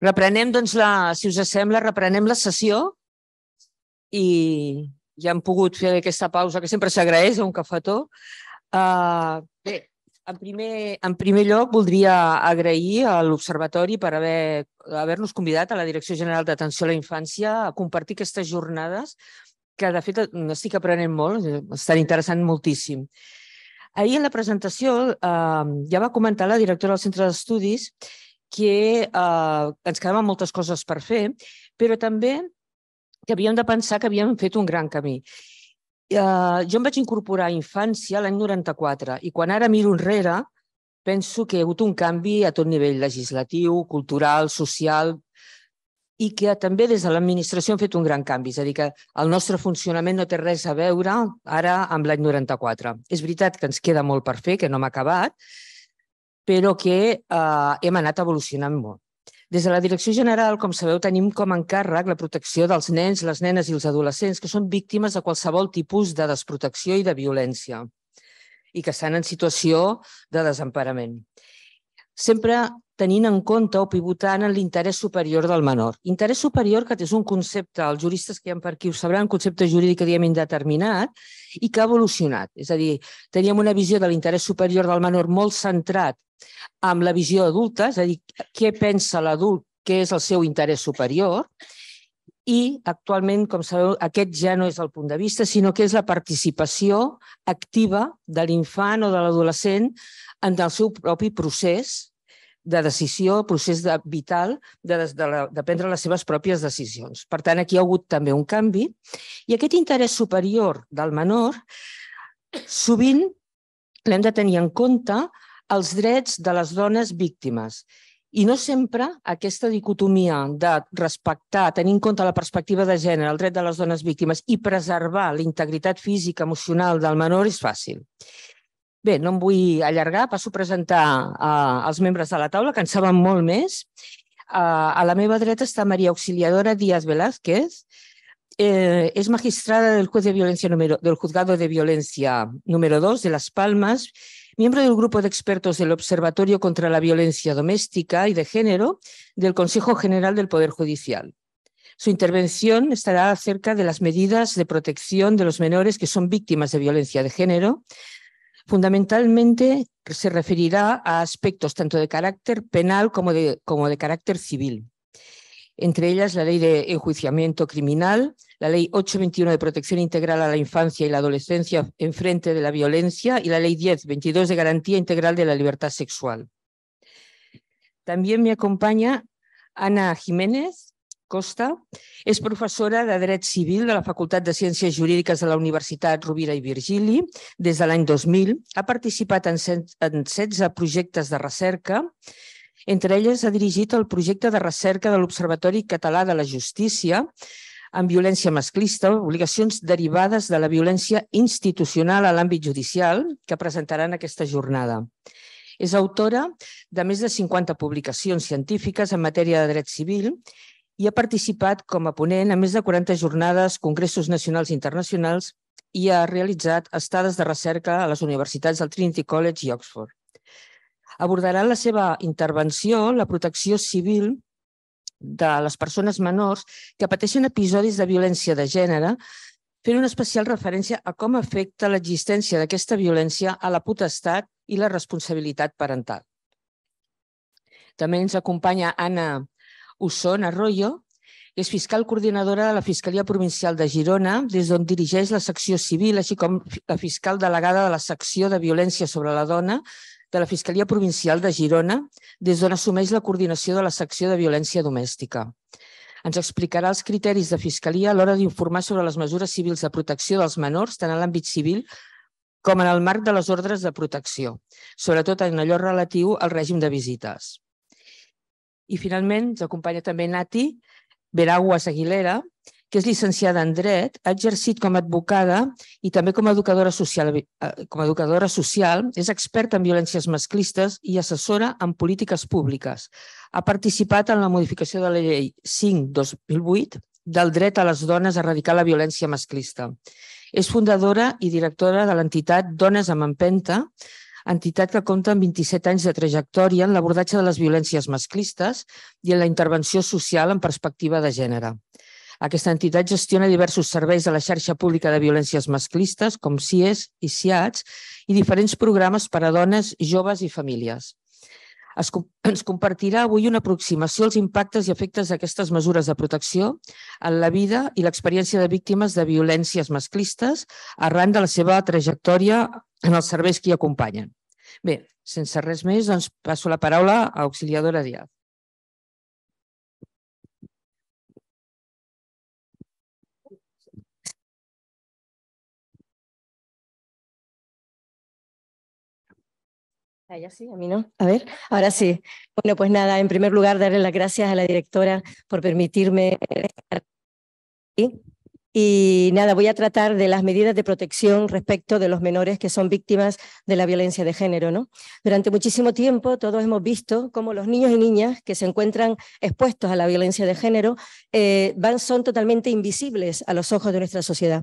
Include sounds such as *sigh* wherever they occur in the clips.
Reprenem, doncs, la, si us sembla, reprenem la sessió i ja hem pogut fer aquesta pausa que sempre s'agraeix a un cafetó. Uh, bé, en primer, en primer lloc, voldria agrair a l'Observatori per haver-nos haver convidat a la Direcció General d'Atenció a la Infància a compartir aquestes jornades que, de fet, estic aprenent molt, estan interessant moltíssim. Ahir, en la presentació, eh, ja va comentar la directora del Centre d'Estudis que eh, ens quedaven moltes coses per fer, però també que havíem de pensar que havíem fet un gran camí. Eh, jo em vaig incorporar a infància l'any 94 i quan ara miro enrere penso que hi ha hagut un canvi a tot nivell legislatiu, cultural, social, i que també des de l'administració han fet un gran canvi. És a dir, que el nostre funcionament no té res a veure ara amb l'any 94. És veritat que ens queda molt per fer, que no hem acabat, però que eh, hem anat evolucionant molt. Des de la Direcció General, com sabeu, tenim com a encàrrec la protecció dels nens, les nenes i els adolescents que són víctimes de qualsevol tipus de desprotecció i de violència i que estan en situació de desemparament. Sempre tenint en compte o pivotant en l'interès superior del menor. Interès superior, que és un concepte, els juristes que hi ha per aquí ho sabran, un concepte jurídic que diem indeterminat i que ha evolucionat. És a dir, teníem una visió de l'interès superior del menor molt centrat amb la visió adulta, és a dir, què pensa l'adult, què és el seu interès superior, i actualment, com sabeu, aquest ja no és el punt de vista, sinó que és la participació activa de l'infant o de l'adolescent en el seu propi procés de decisió, procés de, vital, de, de, la, de prendre les seves pròpies decisions. Per tant, aquí hi ha hagut també un canvi. I aquest interès superior del menor sovint l'hem de tenir en compte els drets de les dones víctimes. I no sempre aquesta dicotomia de respectar, tenir en compte la perspectiva de gènere, el dret de les dones víctimes i preservar la integritat física emocional del menor és fàcil. Bé, no em vull allargar, passo a presentar uh, els membres de la taula, que en saben molt més. Uh, a la meva dreta està Maria Auxiliadora Díaz Velázquez, eh, és magistrada del juez de violència número, del juzgado de violencia número 2 de Las Palmas miembro del grupo de expertos del Observatorio contra la Violencia Doméstica y de Género del Consejo General del Poder Judicial. Su intervención estará acerca de las medidas de protección de los menores que son víctimas de violencia de género. Fundamentalmente se referirá a aspectos tanto de carácter penal como de, como de carácter civil. entre ellas la Ley de Enjuiciamiento Criminal, la Ley 821 de Protección Integral a la Infancia y la Adolescencia en Frente de la Violencia y la Ley 1022 de Garantía Integral de la Libertad Sexual. También me acompaña Ana Jiménez Costa, es profesora de Dret Civil de la Facultat de Ciències Jurídiques de la Universitat Rovira i Virgili des de l'any 2000. Ha participat en 16 projectes de recerca entre elles ha dirigit el projecte de recerca de l'Observatori Català de la Justícia en violència masclista, obligacions derivades de la violència institucional a l'àmbit judicial, que presentaran aquesta jornada. És autora de més de 50 publicacions científiques en matèria de dret civil i ha participat com a ponent a més de 40 jornades, congressos nacionals i internacionals i ha realitzat estades de recerca a les universitats del Trinity College i Oxford abordarà la seva intervenció la protecció civil de les persones menors que pateixen episodis de violència de gènere, fent una especial referència a com afecta l'existència d'aquesta violència a la potestat i la responsabilitat parental. També ens acompanya Anna Usson Arroyo, que és fiscal coordinadora de la Fiscalia Provincial de Girona, des d'on dirigeix la secció civil, així com la fiscal delegada de la secció de violència sobre la dona de la Fiscalia Provincial de Girona, des d'on assumeix la coordinació de la secció de violència domèstica. Ens explicarà els criteris de Fiscalia a l'hora d'informar sobre les mesures civils de protecció dels menors, tant en l'àmbit civil com en el marc de les ordres de protecció, sobretot en allò relatiu al règim de visites. I finalment ens acompanya també Nati Veraguas Aguilera, que és llicenciada en Dret, ha exercit com a advocada i també com a educadora social. Eh, com a educadora social és experta en violències masclistes i assessora en polítiques públiques. Ha participat en la modificació de la llei 5-2008 del dret a les dones a erradicar la violència masclista. És fundadora i directora de l'entitat Dones amb Empenta, entitat que compta amb 27 anys de trajectòria en l'abordatge de les violències masclistes i en la intervenció social en perspectiva de gènere. Aquesta entitat gestiona diversos serveis de la xarxa pública de violències masclistes, com CIES i CIATS, i diferents programes per a dones, joves i famílies. Es, ens compartirà avui una aproximació als impactes i efectes d'aquestes mesures de protecció en la vida i l'experiència de víctimes de violències masclistes arran de la seva trajectòria en els serveis que hi acompanyen. Bé, sense res més, doncs passo la paraula a Auxiliadora Díaz. A ella sí, a mí no. A ver, ahora sí. Bueno, pues nada, en primer lugar, darle las gracias a la directora por permitirme estar aquí. Y nada, voy a tratar de las medidas de protección respecto de los menores que son víctimas de la violencia de género. ¿no? Durante muchísimo tiempo todos hemos visto cómo los niños y niñas que se encuentran expuestos a la violencia de género eh, van, son totalmente invisibles a los ojos de nuestra sociedad.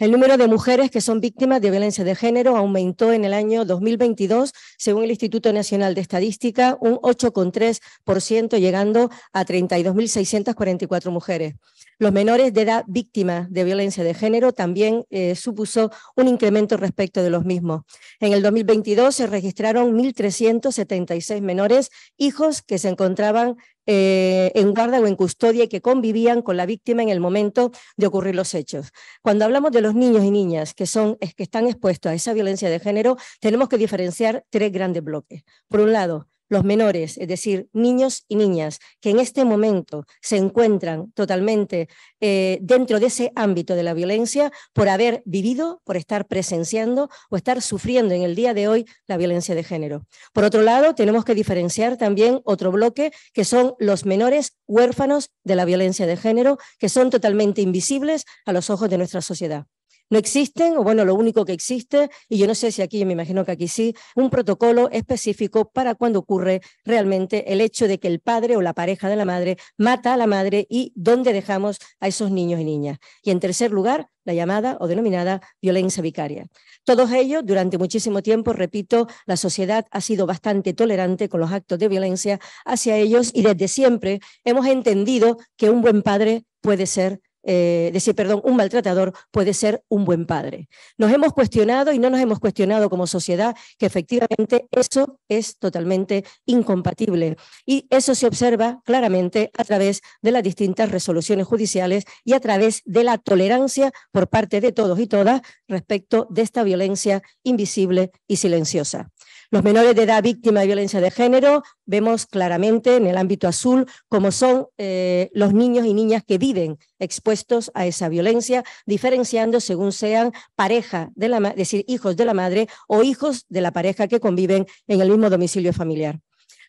El número de mujeres que son víctimas de violencia de género aumentó en el año 2022, según el Instituto Nacional de Estadística, un 8,3%, llegando a 32.644 mujeres. Los menores de edad víctimas de violencia de género también eh, supuso un incremento respecto de los mismos. En el 2022 se registraron 1.376 menores, hijos que se encontraban eh, en guarda o en custodia y que convivían con la víctima en el momento de ocurrir los hechos. Cuando hablamos de los niños y niñas que, son, que están expuestos a esa violencia de género, tenemos que diferenciar tres grandes bloques. Por un lado, los menores, es decir, niños y niñas, que en este momento se encuentran totalmente eh, dentro de ese ámbito de la violencia por haber vivido, por estar presenciando o estar sufriendo en el día de hoy la violencia de género. Por otro lado, tenemos que diferenciar también otro bloque, que son los menores huérfanos de la violencia de género, que son totalmente invisibles a los ojos de nuestra sociedad. No existen, o bueno, lo único que existe, y yo no sé si aquí, me imagino que aquí sí, un protocolo específico para cuando ocurre realmente el hecho de que el padre o la pareja de la madre mata a la madre y dónde dejamos a esos niños y niñas. Y en tercer lugar, la llamada o denominada violencia vicaria. Todos ellos, durante muchísimo tiempo, repito, la sociedad ha sido bastante tolerante con los actos de violencia hacia ellos y desde siempre hemos entendido que un buen padre puede ser eh, decir, perdón, un maltratador puede ser un buen padre. Nos hemos cuestionado y no nos hemos cuestionado como sociedad que efectivamente eso es totalmente incompatible. Y eso se observa claramente a través de las distintas resoluciones judiciales y a través de la tolerancia por parte de todos y todas respecto de esta violencia invisible y silenciosa. Los menores de edad víctima de violencia de género vemos claramente en el ámbito azul cómo son eh, los niños y niñas que viven expuestos a esa violencia, diferenciando según sean pareja, de la, es decir, hijos de la madre o hijos de la pareja que conviven en el mismo domicilio familiar.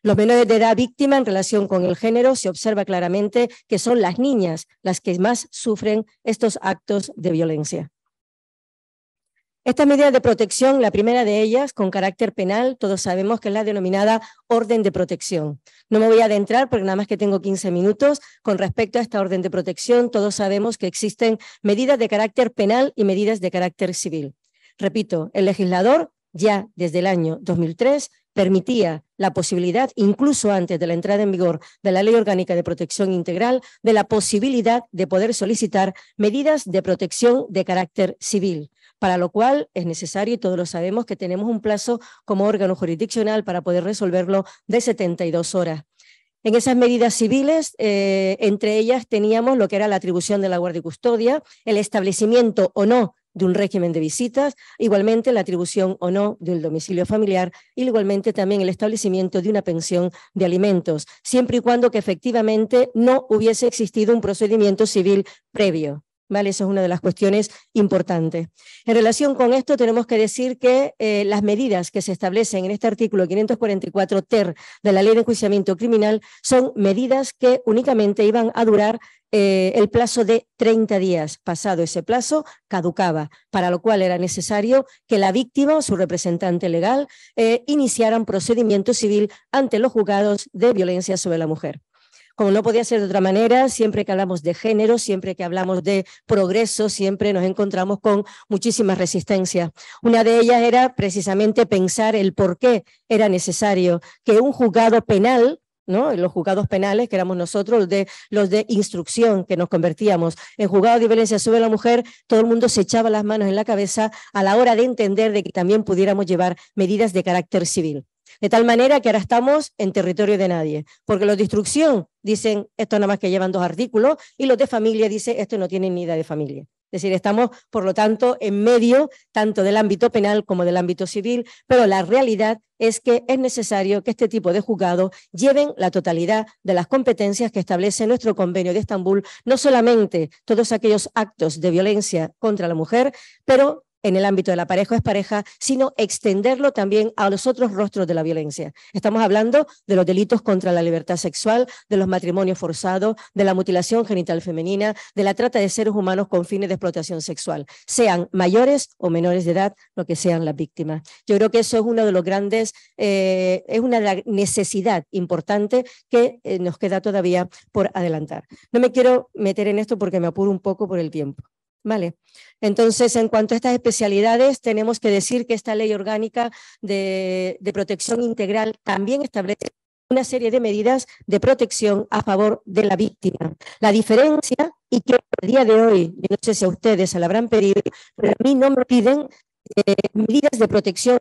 Los menores de edad víctima en relación con el género se observa claramente que son las niñas las que más sufren estos actos de violencia. Estas medidas de protección, la primera de ellas, con carácter penal, todos sabemos que es la denominada orden de protección. No me voy a adentrar porque nada más que tengo 15 minutos. Con respecto a esta orden de protección, todos sabemos que existen medidas de carácter penal y medidas de carácter civil. Repito, el legislador ya desde el año 2003 permitía la posibilidad, incluso antes de la entrada en vigor de la Ley Orgánica de Protección Integral, de la posibilidad de poder solicitar medidas de protección de carácter civil para lo cual es necesario, y todos lo sabemos, que tenemos un plazo como órgano jurisdiccional para poder resolverlo de 72 horas. En esas medidas civiles, eh, entre ellas teníamos lo que era la atribución de la guardia y custodia, el establecimiento o no de un régimen de visitas, igualmente la atribución o no de un domicilio familiar, y igualmente también el establecimiento de una pensión de alimentos, siempre y cuando que efectivamente no hubiese existido un procedimiento civil previo. Vale, eso es una de las cuestiones importantes. En relación con esto, tenemos que decir que eh, las medidas que se establecen en este artículo 544 ter de la Ley de Enjuiciamiento Criminal son medidas que únicamente iban a durar eh, el plazo de 30 días. Pasado ese plazo, caducaba, para lo cual era necesario que la víctima o su representante legal eh, iniciaran procedimiento civil ante los juzgados de violencia sobre la mujer. Como no podía ser de otra manera, siempre que hablamos de género, siempre que hablamos de progreso, siempre nos encontramos con muchísima resistencia. Una de ellas era precisamente pensar el por qué era necesario que un juzgado penal ¿no? Los juzgados penales, que éramos nosotros, los de, los de instrucción, que nos convertíamos en juzgado de violencia sobre la mujer, todo el mundo se echaba las manos en la cabeza a la hora de entender de que también pudiéramos llevar medidas de carácter civil. De tal manera que ahora estamos en territorio de nadie, porque los de instrucción dicen esto nada más que llevan dos artículos y los de familia dicen esto no tienen ni idea de familia. Es decir, estamos, por lo tanto, en medio tanto del ámbito penal como del ámbito civil, pero la realidad es que es necesario que este tipo de juzgados lleven la totalidad de las competencias que establece nuestro convenio de Estambul, no solamente todos aquellos actos de violencia contra la mujer, pero en el ámbito de la pareja o pareja, sino extenderlo también a los otros rostros de la violencia. Estamos hablando de los delitos contra la libertad sexual, de los matrimonios forzados, de la mutilación genital femenina, de la trata de seres humanos con fines de explotación sexual, sean mayores o menores de edad, lo que sean las víctimas. Yo creo que eso es uno de los grandes, eh, es una necesidad importante que eh, nos queda todavía por adelantar. No me quiero meter en esto porque me apuro un poco por el tiempo. Vale. Entonces, en cuanto a estas especialidades, tenemos que decir que esta ley orgánica de, protección integral también establece una serie de medidas de protección a favor de la víctima. La diferencia, y que el día de hoy, no sé si a ustedes se la habrán pedido, pero a mí no me piden eh, medidas de protección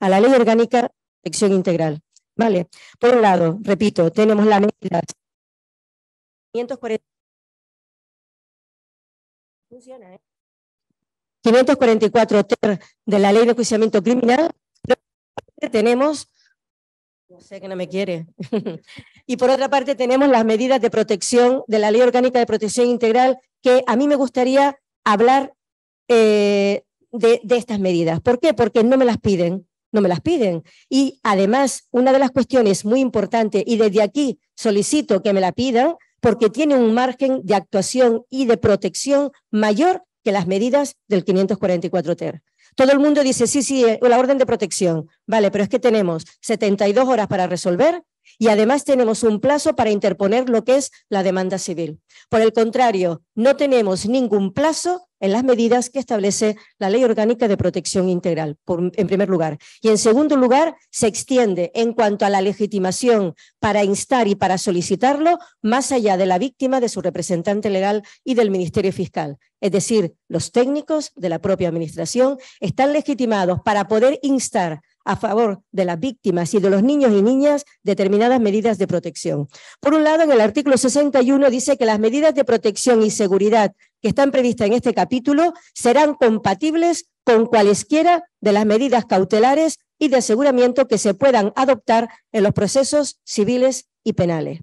a la ley orgánica de protección integral. Vale, por un lado, repito, tenemos la 544 ¿eh? ter de la ley de juiciamiento criminal, tenemos, no sé que no me quiere, *laughs* y por otra parte tenemos las medidas de protección de la ley orgánica de protección integral, que a mí me gustaría hablar eh, de, de estas medidas. ¿Por qué? Porque no me las piden, no me las piden. Y además, una de las cuestiones muy importantes, y desde aquí solicito que me la pidan, porque tiene un margen de actuación y de protección mayor que las medidas del 544 TER. Todo el mundo dice, sí, sí, eh, la orden de protección. Vale, pero es que tenemos 72 horas para resolver y además tenemos un plazo para interponer lo que es la demanda civil. Por el contrario, no tenemos ningún plazo en las medidas que establece la Ley Orgánica de Protección Integral, en primer lugar. Y en segundo lugar, se extiende en cuanto a la legitimación para instar y para solicitarlo, más allá de la víctima, de su representante legal y del Ministerio Fiscal. Es decir, los técnicos de la propia Administración están legitimados para poder instar a favor de las víctimas y de los niños y niñas determinadas medidas de protección. Por un lado, en el artículo 61 dice que las medidas de protección y seguridad que están previstas en este capítulo serán compatibles con cualesquiera de las medidas cautelares y de aseguramiento que se puedan adoptar en los procesos civiles y penales.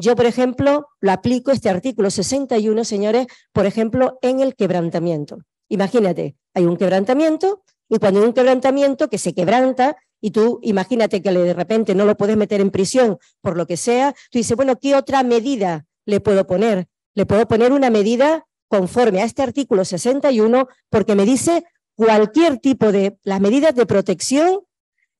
Yo, por ejemplo, lo aplico este artículo 61, señores, por ejemplo, en el quebrantamiento. Imagínate, hay un quebrantamiento, y cuando un quebrantamiento que se quebranta, y tú imagínate que de repente no lo puedes meter en prisión por lo que sea, tú dices, bueno, ¿qué otra medida le puedo poner? Le puedo poner una medida conforme a este artículo 61 porque me dice cualquier tipo de, las medidas de protección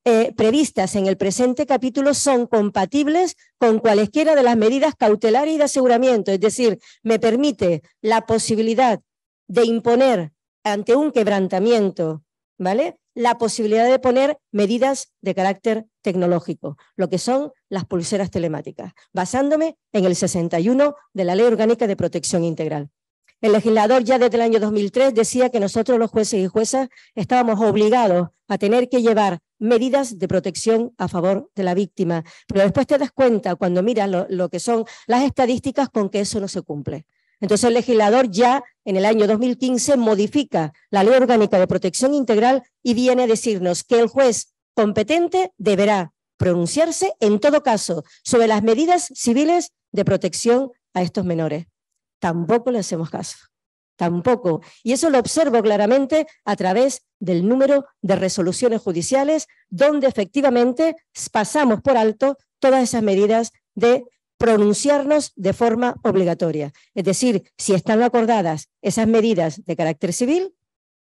eh, previstas en el presente capítulo son compatibles con cualesquiera de las medidas cautelares y de aseguramiento, es decir, me permite la posibilidad de imponer ante un quebrantamiento ¿vale? La posibilidad de poner medidas de carácter tecnológico, lo que son las pulseras telemáticas, basándome en el 61 de la Ley Orgánica de Protección Integral. El legislador ya desde el año 2003 decía que nosotros los jueces y juezas estábamos obligados a tener que llevar medidas de protección a favor de la víctima, pero después te das cuenta cuando miras lo que son las estadísticas con que eso no se cumple. Entonces el legislador ya en el año 2015 modifica la Ley Orgánica de Protección Integral y viene a decirnos que el juez competente deberá pronunciarse en todo caso sobre las medidas civiles de protección a estos menores. Tampoco le hacemos caso, tampoco. Y eso lo observo claramente a través del número de resoluciones judiciales donde efectivamente pasamos por alto todas esas medidas de pronunciarnos de forma obligatoria. Es decir, si están acordadas esas medidas de carácter civil,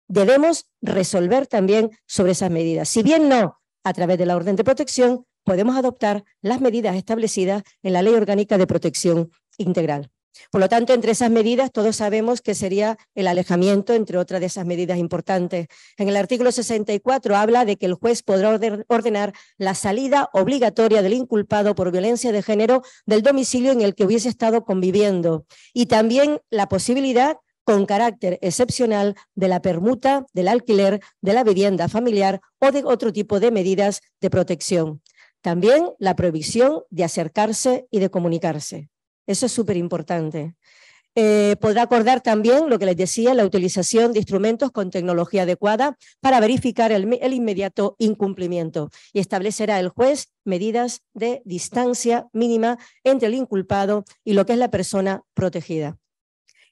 debemos resolver también sobre esas medidas. Si bien no a través de la orden de protección, podemos adoptar las medidas establecidas en la Ley Orgánica de Protección Integral. Por lo tanto, entre esas medidas, todos sabemos que sería el alejamiento, entre otras de esas medidas importantes. En el artículo 64 habla de que el juez podrá ordenar la salida obligatoria del inculpado por violencia de género del domicilio en el que hubiese estado conviviendo y también la posibilidad con carácter excepcional de la permuta, del alquiler, de la vivienda familiar o de otro tipo de medidas de protección. También la prohibición de acercarse y de comunicarse. Eso es súper importante. Eh, podrá acordar también lo que les decía, la utilización de instrumentos con tecnología adecuada para verificar el, el, inmediato incumplimiento y establecerá el juez medidas de distancia mínima entre el inculpado y lo que es la persona protegida.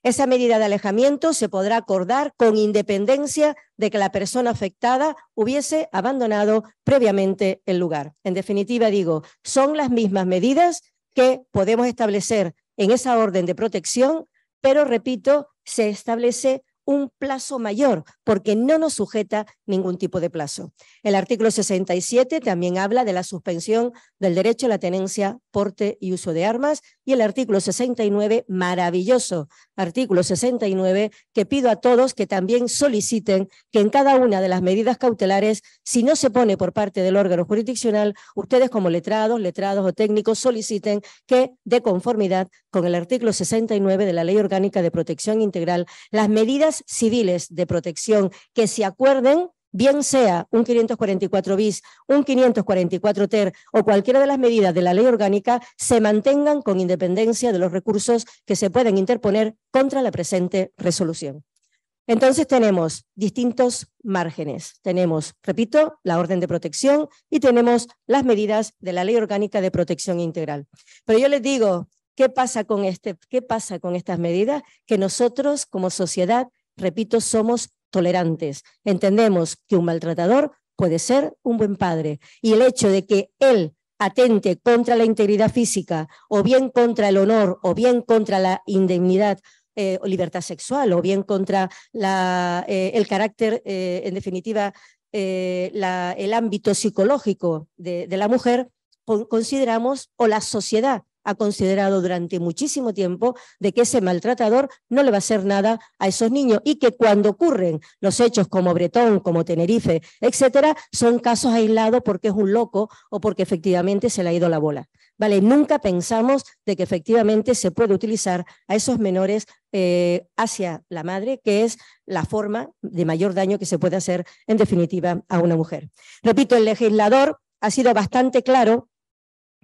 Esa medida de alejamiento se podrá acordar con independencia de que la persona afectada hubiese abandonado previamente el lugar. En definitiva, digo, son las mismas medidas que podemos establecer en esa orden de protección, pero repito, se establece un plazo mayor porque no nos sujeta ningún tipo de plazo. El artículo 67 también habla de la suspensión del derecho a la tenencia, porte y uso de armas y el artículo 69, maravilloso, artículo 69, que pido a todos que también soliciten que en cada una de las medidas cautelares, si no se pone por parte del órgano jurisdiccional, ustedes como letrados, letrados o técnicos soliciten que, de conformidad con el artículo 69 de la Ley Orgánica de Protección Integral, las medidas civiles de protección que se acuerden bien sea un 544 bis, un 544 ter o cualquiera de las medidas de la ley orgánica, se mantengan con independencia de los recursos que se pueden interponer contra la presente resolución. Entonces tenemos distintos márgenes. Tenemos, repito, la orden de protección y tenemos las medidas de la Ley Orgánica de Protección Integral. Pero yo les digo, ¿qué pasa con, este, qué pasa con estas medidas? Que nosotros como sociedad, repito, somos tolerantes. Entendemos que un maltratador puede ser un buen padre y el hecho de que él atente contra la integridad física o bien contra el honor o bien contra la indemnidad eh, o libertad sexual o bien contra eh, el carácter, eh, en definitiva, el ámbito psicológico de la mujer, consideramos, o la sociedad ha considerado durante muchísimo tiempo de que ese maltratador no le va a hacer nada a esos niños y que cuando ocurren los hechos como Bretón, como Tenerife, etcétera, son casos aislados porque es un loco o porque efectivamente se le ha ido la bola. ¿Vale? Nunca pensamos de que efectivamente se puede utilizar a esos menores eh, hacia la madre, que es la forma de mayor daño que se puede hacer en definitiva a una mujer. Repito, el legislador ha sido bastante claro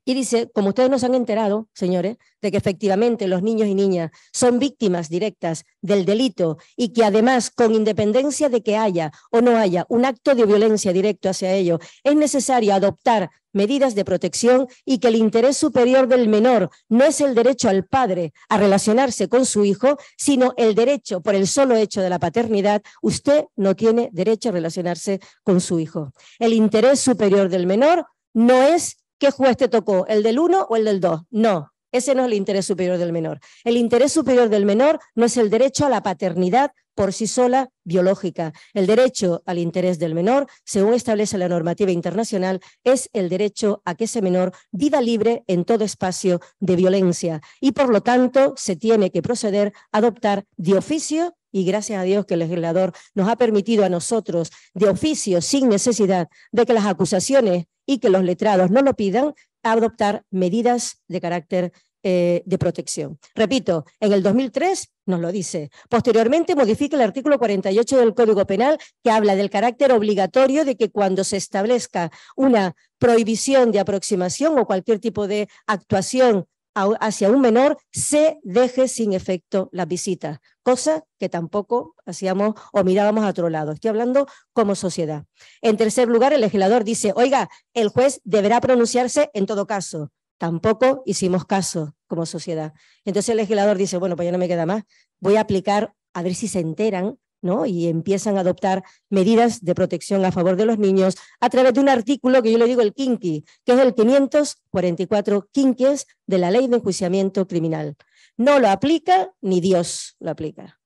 y dice, como ustedes nos han enterado, señores, de que efectivamente los niños y niñas son víctimas directas del delito y que además, con independencia de que haya o no haya un acto de violencia directo hacia ellos, es necesario adoptar medidas de protección y que el interés superior del menor no es el derecho al padre a relacionarse con su hijo, sino el derecho por el solo hecho de la paternidad, usted no tiene derecho a relacionarse con su hijo. El interés superior del menor no es ¿qué juez te tocó? ¿El del 1 o el del 2? No, ese no es el interés superior del menor. El interés superior del menor no es el derecho a la paternidad por sí sola biológica. El derecho al interés del menor, según establece la normativa internacional, es el derecho a que ese menor viva libre en todo espacio de violencia y por lo tanto se tiene que proceder a adoptar de oficio y gracias a Dios que el legislador nos ha permitido a nosotros, de oficio, sin necesidad de que las acusaciones y que los letrados no lo pidan, adoptar medidas de carácter eh, de protección. Repito, en el 2003 nos lo dice. Posteriormente modifica el artículo 48 del Código Penal que habla del carácter obligatorio de que cuando se establezca una prohibición de aproximación o cualquier tipo de actuación hacia un menor se deje sin efecto las visitas, cosa que tampoco hacíamos o mirábamos a otro lado. Estoy hablando como sociedad. En tercer lugar, el legislador dice, oiga, el juez deberá pronunciarse en todo caso. Tampoco hicimos caso como sociedad. Entonces el legislador dice, bueno, pues ya no me queda más, voy a aplicar, a ver si se enteran, y empiezan a adoptar medidas de protección a favor de los niños a través de un artículo que yo le digo el quinqui, que es el 544 quinquies de la Ley de Enjuiciamiento Criminal. No lo aplica ni Dios lo aplica.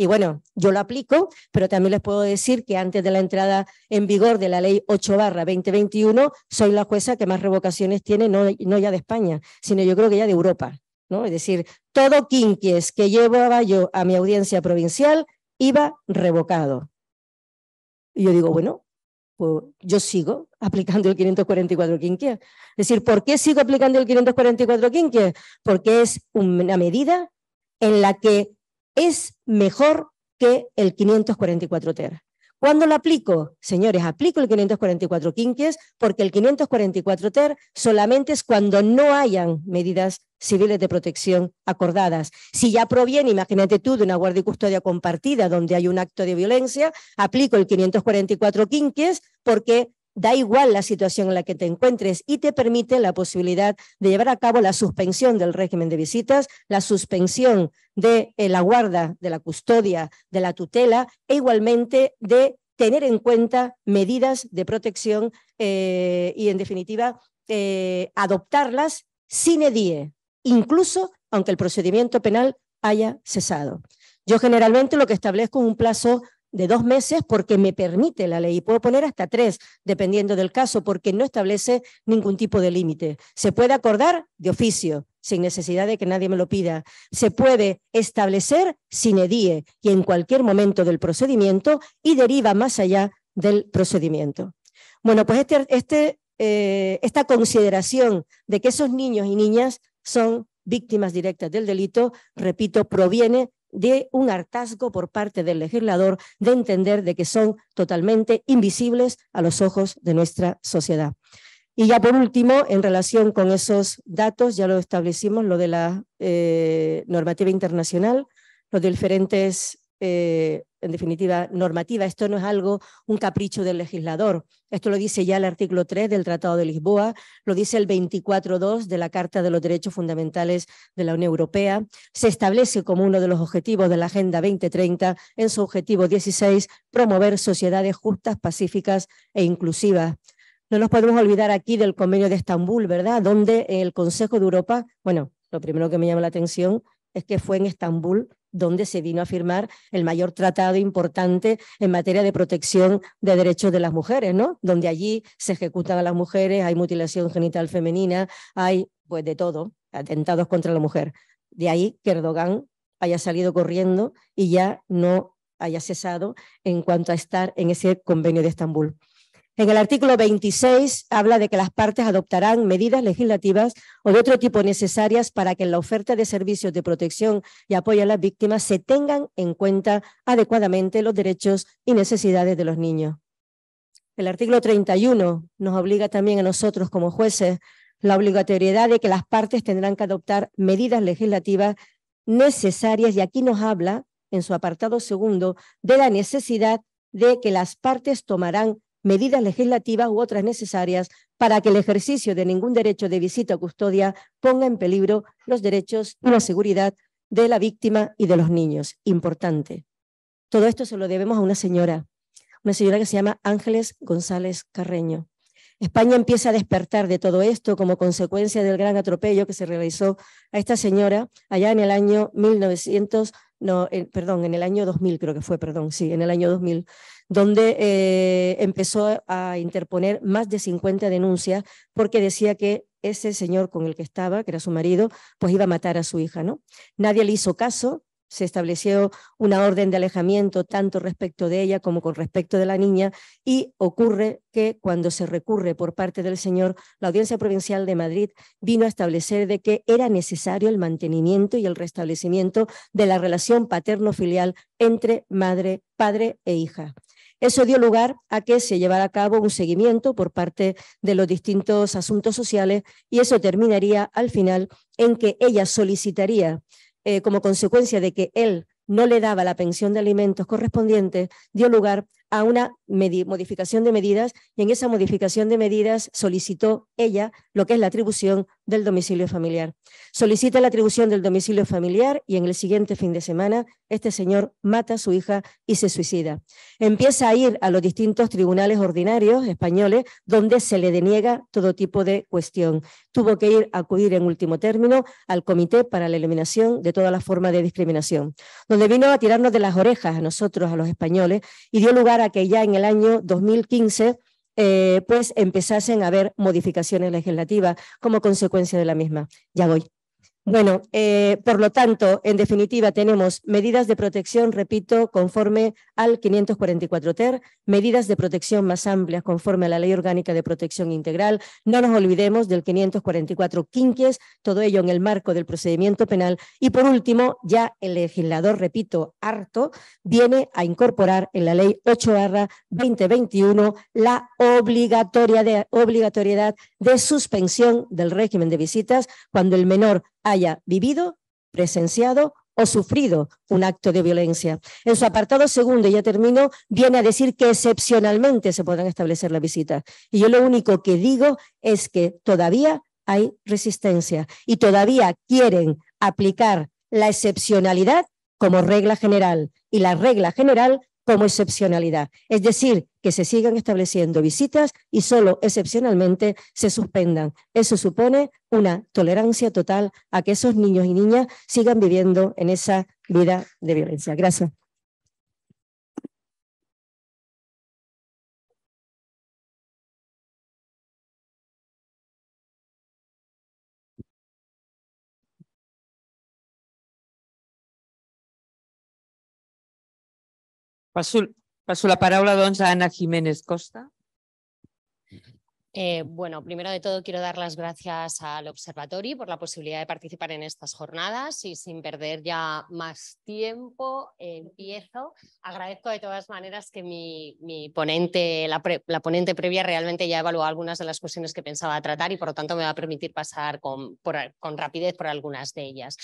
Y bueno, yo lo aplico, pero también les puedo decir que antes de la entrada en vigor de la ley 8 barra 2021, soy la jueza que más revocaciones tiene, no, no ya de España, sino yo creo que ya de Europa. ¿no? Es decir, todo quinquies que llevaba yo a mi audiencia provincial iba revocado. Y yo digo, bueno, pues yo sigo aplicando el 544 quinqués. Es decir, ¿por qué sigo aplicando el 544 quinqués? Porque es una medida en la que es mejor que el 544 ter. ¿Cuándo lo aplico? Señores, aplico el 544 quinqués porque el 544 ter solamente es cuando no hayan medidas civiles de protección acordadas. Si ya proviene, imagínate tú, de una guardia y custodia compartida donde hay un acto de violencia, aplico el 544 quinques porque da igual la situación en la que te encuentres y te permite la posibilidad de llevar a cabo la suspensión del régimen de visitas, la suspensión de eh, la guarda, de la custodia, de la tutela e igualmente de tener en cuenta medidas de protección eh, y en definitiva eh, adoptarlas sin edie, incluso aunque el procedimiento penal haya cesado. Yo generalmente lo que establezco es un plazo de dos meses porque me permite la ley. y Puedo poner hasta tres, dependiendo del caso, porque no establece ningún tipo de límite. Se puede acordar de oficio, sin necesidad de que nadie me lo pida. Se puede establecer sin edie y en cualquier momento del procedimiento y deriva más allá del procedimiento. Bueno, pues este, este, eh, esta consideración de que esos niños y niñas son víctimas directas del delito, repito, proviene de un hartazgo por parte del legislador de entender de que son totalmente invisibles a los ojos de nuestra sociedad. Y ya por último, en relación con esos datos, ya lo establecimos, lo de la eh, normativa internacional, los diferentes eh, en definitiva, normativa. Esto no es algo, un capricho del legislador. Esto lo dice ya el artículo 3 del Tratado de Lisboa, lo dice el 24.2 de la Carta de los Derechos Fundamentales de la Unión Europea. Se establece como uno de los objetivos de la Agenda 2030, en su objetivo 16, promover sociedades justas, pacíficas e inclusivas. No nos podemos olvidar aquí del Convenio de Estambul, ¿verdad? Donde el Consejo de Europa, bueno, lo primero que me llama la atención es que fue en Estambul donde se vino a firmar el mayor tratado importante en materia de protección de derechos de las mujeres, ¿no? Donde allí se ejecutan a las mujeres, hay mutilación genital femenina, hay pues de todo, atentados contra la mujer. De ahí que Erdogan haya salido corriendo y ya no haya cesado en cuanto a estar en ese convenio de Estambul. En el artículo 26 habla de que las partes adoptarán medidas legislativas o de otro tipo necesarias para que en la oferta de servicios de protección y apoyo a las víctimas se tengan en cuenta adecuadamente los derechos y necesidades de los niños. El artículo 31 nos obliga también a nosotros como jueces la obligatoriedad de que las partes tendrán que adoptar medidas legislativas necesarias y aquí nos habla en su apartado segundo de la necesidad de que las partes tomarán medidas legislativas u otras necesarias para que el ejercicio de ningún derecho de visita o custodia ponga en peligro los derechos y la seguridad de la víctima y de los niños. Importante. Todo esto se lo debemos a una señora, una señora que se llama Ángeles González Carreño. España empieza a despertar de todo esto como consecuencia del gran atropello que se realizó a esta señora allá en el año 1900, no, perdón, en el año 2000 creo que fue, perdón, sí, en el año 2000 donde eh, empezó a interponer más de 50 denuncias porque decía que ese señor con el que estaba, que era su marido, pues iba a matar a su hija, ¿no? Nadie le hizo caso, se estableció una orden de alejamiento tanto respecto de ella como con respecto de la niña y ocurre que cuando se recurre por parte del señor, la Audiencia Provincial de Madrid vino a establecer de que era necesario el mantenimiento y el restablecimiento de la relación paterno-filial entre madre, padre e hija. Eso dio lugar a que se llevara a cabo un seguimiento por parte de los distintos asuntos sociales y eso terminaría al final en que ella solicitaría, eh, como consecuencia de que él no le daba la pensión de alimentos correspondiente, dio lugar a una modificación de medidas y en esa modificación de medidas solicitó ella lo que es la atribución del domicilio familiar. Solicita la atribución del domicilio familiar y en el siguiente fin de semana este señor mata a su hija y se suicida. Empieza a ir a los distintos tribunales ordinarios españoles donde se le deniega todo tipo de cuestión. Tuvo que ir a acudir en último término al Comité para la Eliminación de Toda la Forma de discriminación, donde vino a tirarnos de las orejas a nosotros, a los españoles, y dio lugar a que ya en el año 2015 eh, pues empezasen a haber modificaciones legislativas como consecuencia de la misma. Ya voy. Bueno, eh, por lo tanto, en definitiva, tenemos medidas de protección, repito, conforme al 544 TER, medidas de protección más amplias conforme a la Ley Orgánica de Protección Integral. No nos olvidemos del 544 quinquies, todo ello en el marco del procedimiento penal. Y por último, ya el legislador, repito, harto, viene a incorporar en la Ley 8-2021 la obligatoria de, obligatoriedad de suspensión del régimen de visitas cuando el menor haya vivido, presenciado o sufrido un acto de violencia. En su apartado segundo, y ya termino, viene a decir que excepcionalmente se podrán establecer las visitas. Y yo lo único que digo es que todavía hay resistencia y todavía quieren aplicar la excepcionalidad como regla general. Y la regla general como excepcionalidad. Es decir, que se sigan estableciendo visitas y solo excepcionalmente se suspendan. Eso supone una tolerancia total a que esos niños y niñas sigan viviendo en esa vida de violencia. Gracias. Paso la palabra, a a Ana Jiménez Costa. Eh, bueno, primero de todo quiero dar las gracias al Observatorio por la posibilidad de participar en estas jornadas y sin perder ya más tiempo empiezo. Agradezco de todas maneras que mi, ponente, la, ponente previa realmente ya evaluó algunas de las cuestiones que pensaba tratar y por lo tanto me va a permitir pasar con rapidez por algunas de ellas.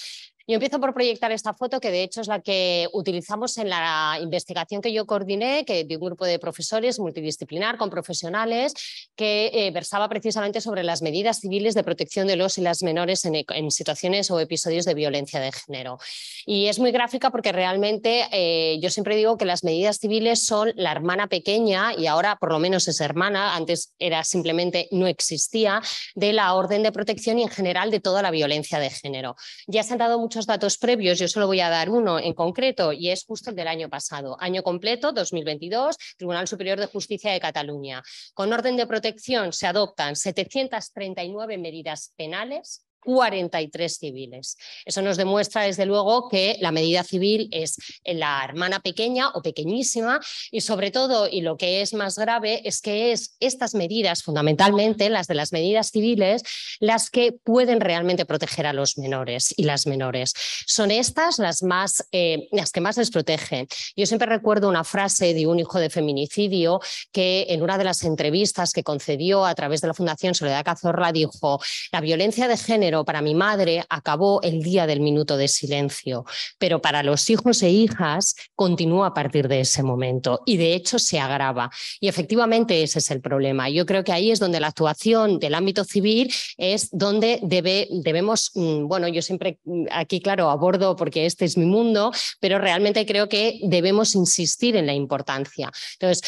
Yo empiezo por proyectar esta foto, que de hecho es la que utilizamos en la investigación que yo coordiné, que de un grupo de profesores multidisciplinar con profesionales, que eh, versaba precisamente sobre las medidas civiles de protección de los y las menores en, e-, situaciones o episodios de violencia de género. Y es muy gráfica porque realmente eh, yo siempre digo que las medidas civiles son la hermana pequeña, y ahora por lo menos es hermana, antes era simplemente no existía, de la orden de protección y en general de toda la violencia de género. Ya se han dado esos datos previos, yo solo voy a dar uno en concreto y es justo el del año pasado. Año completo, 2022, Tribunal Superior de Justicia de Cataluña. Con orden de protección se adoptan 739 medidas penales, 43 civiles. Eso nos demuestra, desde luego, que la medida civil es la hermana pequeña o pequeñísima y, sobre todo, y lo que es más grave, es que es estas medidas, fundamentalmente las de las medidas civiles, las que pueden realmente proteger a los menores y las menores. Son estas las, más, eh, las que más les protegen. Yo siempre recuerdo una frase de un hijo de feminicidio que en una de las entrevistas que concedió a través de la Fundación Soledad Cazorla dijo, la violencia de género para mi madre acabó el día del minuto de silencio, pero para los hijos e hijas continúa a partir de ese momento y de hecho se agrava. Y efectivamente ese es el problema. Yo creo que ahí es donde la actuación del ámbito civil es donde debe, debemos, mm, bueno, yo siempre mm, aquí, claro, abordo porque este es mi mundo, pero realmente creo que debemos insistir en la importancia. Entonces,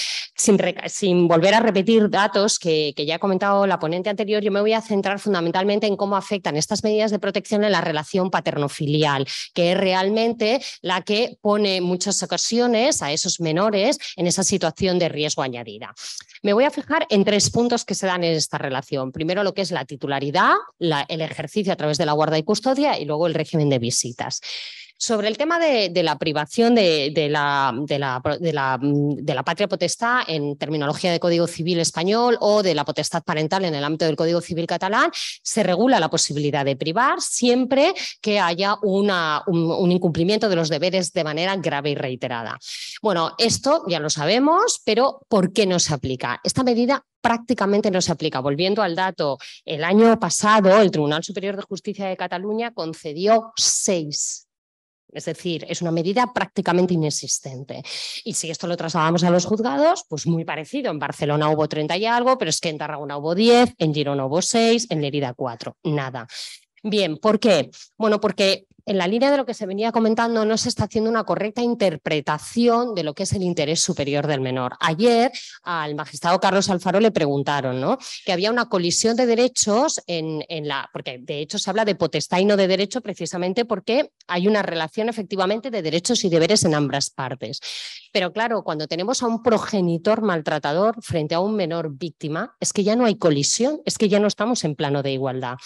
sin, volver a repetir datos que ya ha comentado la ponente anterior, yo me voy a centrar fundamentalmente en cómo afectan estas medidas de protección en la relación paterno-filial, que es realmente la que pone muchas ocasiones a esos menores en esa situación de riesgo añadida. Me voy a fijar en tres puntos que se dan en esta relación. Primero, lo que es la titularidad, el ejercicio a través de la guarda y custodia y luego el régimen de visitas. Sobre el tema de, la privación mm, de, la, patria potestad en terminología de Código Civil español o de la potestad parental en el ámbito del Código Civil catalán, se regula la posibilidad de privar siempre que haya un incumplimiento de los deberes de manera grave y reiterada. Bueno, esto ya lo sabemos, pero ¿por qué no se aplica? Esta medida prácticamente no se aplica. Volviendo al dato, el año pasado el Tribunal Superior de Justicia de Cataluña concedió seis es decir, es una medida prácticamente inexistente. Y si esto lo trasladamos a los juzgados, pues muy parecido. En Barcelona hubo 30 y algo, pero es que en Tarragona hubo 10, en Girona hubo 6, en Lerida 4. Nada. Bien, ¿por qué? Bueno, porque en la línea de lo que se venía comentando, no se está haciendo una correcta interpretación de lo que es el interés superior del menor. Ayer al magistrado Carlos Alfaro le preguntaron ¿no? que había una colisión de derechos en, en la, porque de hecho se habla de potestad y no de derecho precisamente porque hay una relación efectivamente de derechos y deberes en ambas partes. Pero claro, cuando tenemos a un progenitor maltratador frente a un menor víctima, es que ya no hay colisión, es que ya no estamos en plano de igualdad.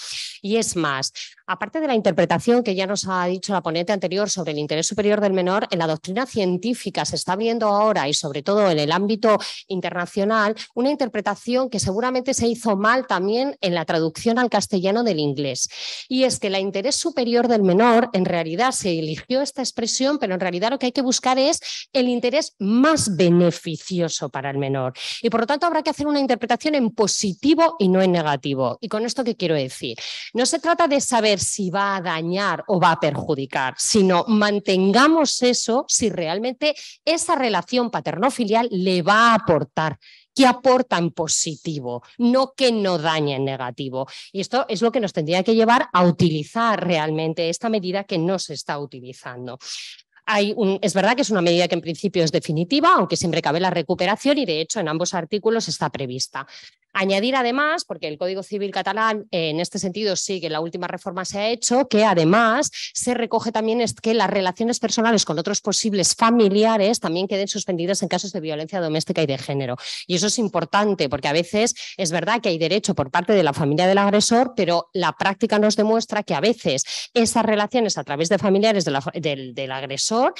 Y es más, Aparte de la interpretación que ya nos ha dicho la ponente anterior sobre el interés superior del menor, en la doctrina científica se está viendo ahora y sobre todo en el ámbito internacional una interpretación que seguramente se hizo mal también en la traducción al castellano del inglés. Y es que el interés superior del menor, en realidad se eligió esta expresión, pero en realidad lo que hay que buscar es el interés más beneficioso para el menor. Y por lo tanto habrá que hacer una interpretación en positivo y no en negativo. ¿Y con esto que quiero decir? No se trata de saber si va a dañar o va a perjudicar, sino mantengamos eso si realmente esa relación paterno-filial le va a aportar que aporta en positivo, no que no dañe en negativo. Y esto es lo que nos tendría que llevar a utilizar realmente esta medida que no se está utilizando. es verdad que es una medida que en principio es definitiva, aunque siempre cabe la recuperación y de hecho en ambos artículos está prevista. Añadir además, porque el Código Civil catalán en este sentido sí que la última reforma se ha hecho, que además se recoge también que las relaciones personales con otros posibles familiares también queden suspendidas en casos de violencia doméstica y de género. Y eso es importante porque a veces es verdad que hay derecho por parte de la familia del agresor, pero la práctica nos demuestra que a veces esas relaciones a través de familiares del, del agresor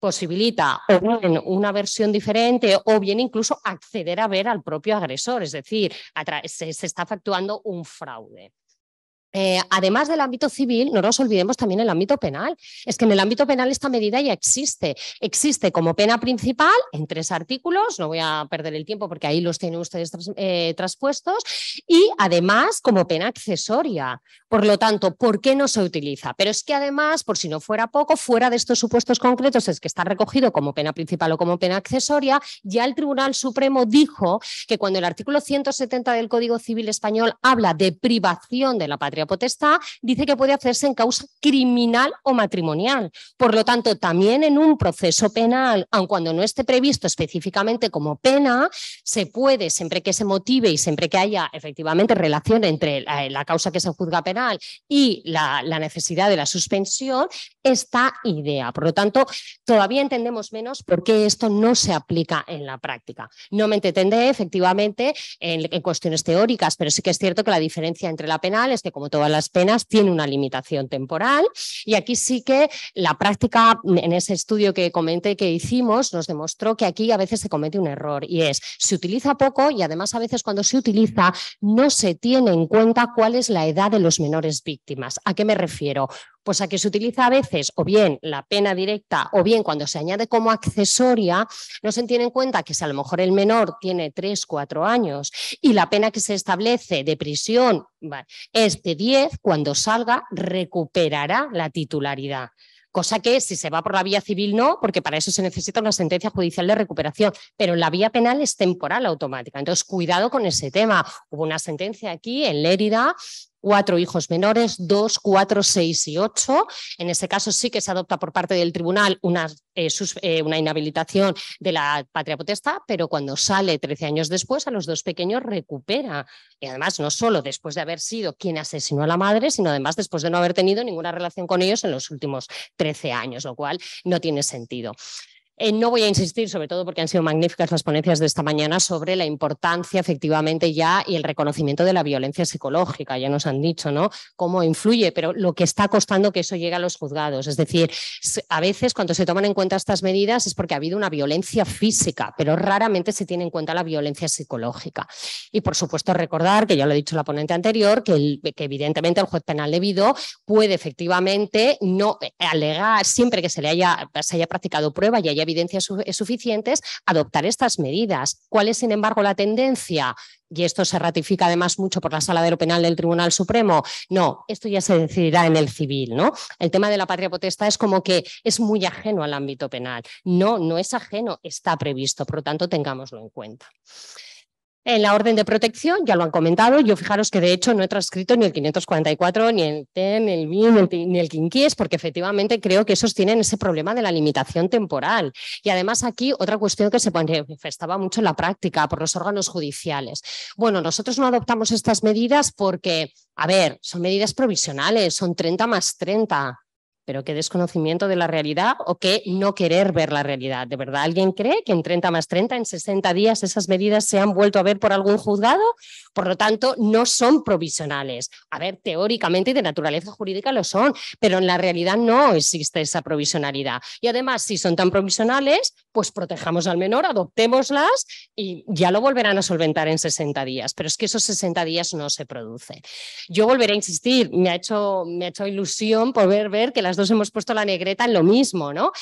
posibilita o bien una versión diferente o bien incluso acceder a ver al propio agresor, es decir, se, se está factuando un fraude. Eh, además del ámbito civil, no nos olvidemos también el ámbito penal. Es que en el ámbito penal esta medida ya existe. Existe como pena principal en tres artículos, no voy a perder el tiempo porque ahí los tienen ustedes eh, traspuestos, y además como pena accesoria. Por lo tanto, ¿por qué no se utiliza? Pero es que además, por si no fuera poco, fuera de estos supuestos concretos, es que está recogido como pena principal o como pena accesoria, ya el Tribunal Supremo dijo que cuando el artículo 170 del Código Civil Español habla de privación de la patria, potestad, dice que puede hacerse en causa criminal o matrimonial. Por lo tanto, también en un proceso penal, aun cuando no esté previsto específicamente como pena, se puede, siempre que se motive y siempre que haya efectivamente relación entre la, causa que se juzga penal y la, necesidad de la suspensión, esta idea. Por lo tanto, todavía entendemos menos por qué esto no se aplica en la práctica. No me entendé, efectivamente, en, cuestiones teóricas, pero sí que es cierto que la diferencia entre la penal es que, como todas las penas, tiene una limitación temporal. Y aquí sí que la práctica, en ese estudio que comenté que hicimos, nos demostró que aquí a veces se comete un error y es, se utiliza poco y además a veces cuando se utiliza no se tiene en cuenta cuál es la edad de los menores víctimas. ¿A qué me refiero? pues a que se utiliza a veces o bien la pena directa o bien cuando se añade como accesoria, no se tiene en cuenta que si a lo mejor el menor tiene 3, 4 años y la pena que se establece de prisión es de 10, cuando salga recuperará la titularidad. Cosa que si se va por la vía civil no, porque para eso se necesita una sentencia judicial de recuperación, pero la vía penal es temporal automática. Entonces, cuidado con ese tema. Hubo una sentencia aquí en Lérida cuatro hijos menores, dos, cuatro, seis y ocho. En ese caso sí que se adopta por parte del tribunal una, eh, eh, una inhabilitación de la patria potestad, pero cuando sale 13 años después, a los dos pequeños recupera. Y además, no solo después de haber sido quien asesinó a la madre, sino además después de no haber tenido ninguna relación con ellos en los últimos 13 años, lo cual no tiene sentido. Eh, no voy a insistir, sobre todo porque han sido magníficas las ponencias de esta mañana, sobre la importancia efectivamente ya y el reconocimiento de la violencia psicológica, ya nos han dicho, ¿no? Cómo influye, pero lo que está costando que eso llegue a los juzgados. Es decir, a veces cuando se toman en cuenta estas medidas es porque ha habido una violencia física, pero raramente se tiene en cuenta la violencia psicológica. Y por supuesto recordar, que ya lo ha dicho la ponente anterior, que, que evidentemente el juez penal debido puede efectivamente no eh, alegar siempre que se le haya, se haya practicado prueba y haya evidencias eh, suficientes, adoptar estas medidas. ¿Cuál es, sin embargo, la tendencia? Y esto se ratifica además mucho por la sala de lo penal del Tribunal Supremo. No, esto ya se decidirá en el civil, ¿no? El tema de la patria potestad es como que es muy ajeno al ámbito penal. No, no es ajeno, está previsto, por lo tanto, tengámoslo en cuenta. En eh, la orden de protección, ya lo han comentado, yo fijaros que de hecho no he transcrito ni el 544, ni el TEN, ni el 1000, ni el Quinquies, porque efectivamente creo que esos tienen ese problema de la limitación temporal. Y además aquí otra cuestión que se manifestaba mucho en la práctica por los órganos judiciales. Bueno, nosotros no adoptamos estas medidas porque, a ver, son medidas provisionales, son 30 más 30 pero qué desconocimiento de la realidad o qué no querer ver la realidad. ¿De verdad alguien cree que en 30 más 30, en 60 días, esas medidas se han vuelto a ver por algún juzgado? Por lo tanto, no son provisionales. A ver, teóricamente y de naturaleza jurídica lo son, pero en la realidad no existe esa provisionalidad. Y además, si son tan provisionales, pues protejamos al menor, adoptémoslas y ya lo volverán a solventar en 60 días. Pero es que esos 60 días no se produce. Yo volveré a insistir, me ha hecho, me ha hecho ilusión poder ver que las hemos puesto la negreta en lo mismo, ¿no?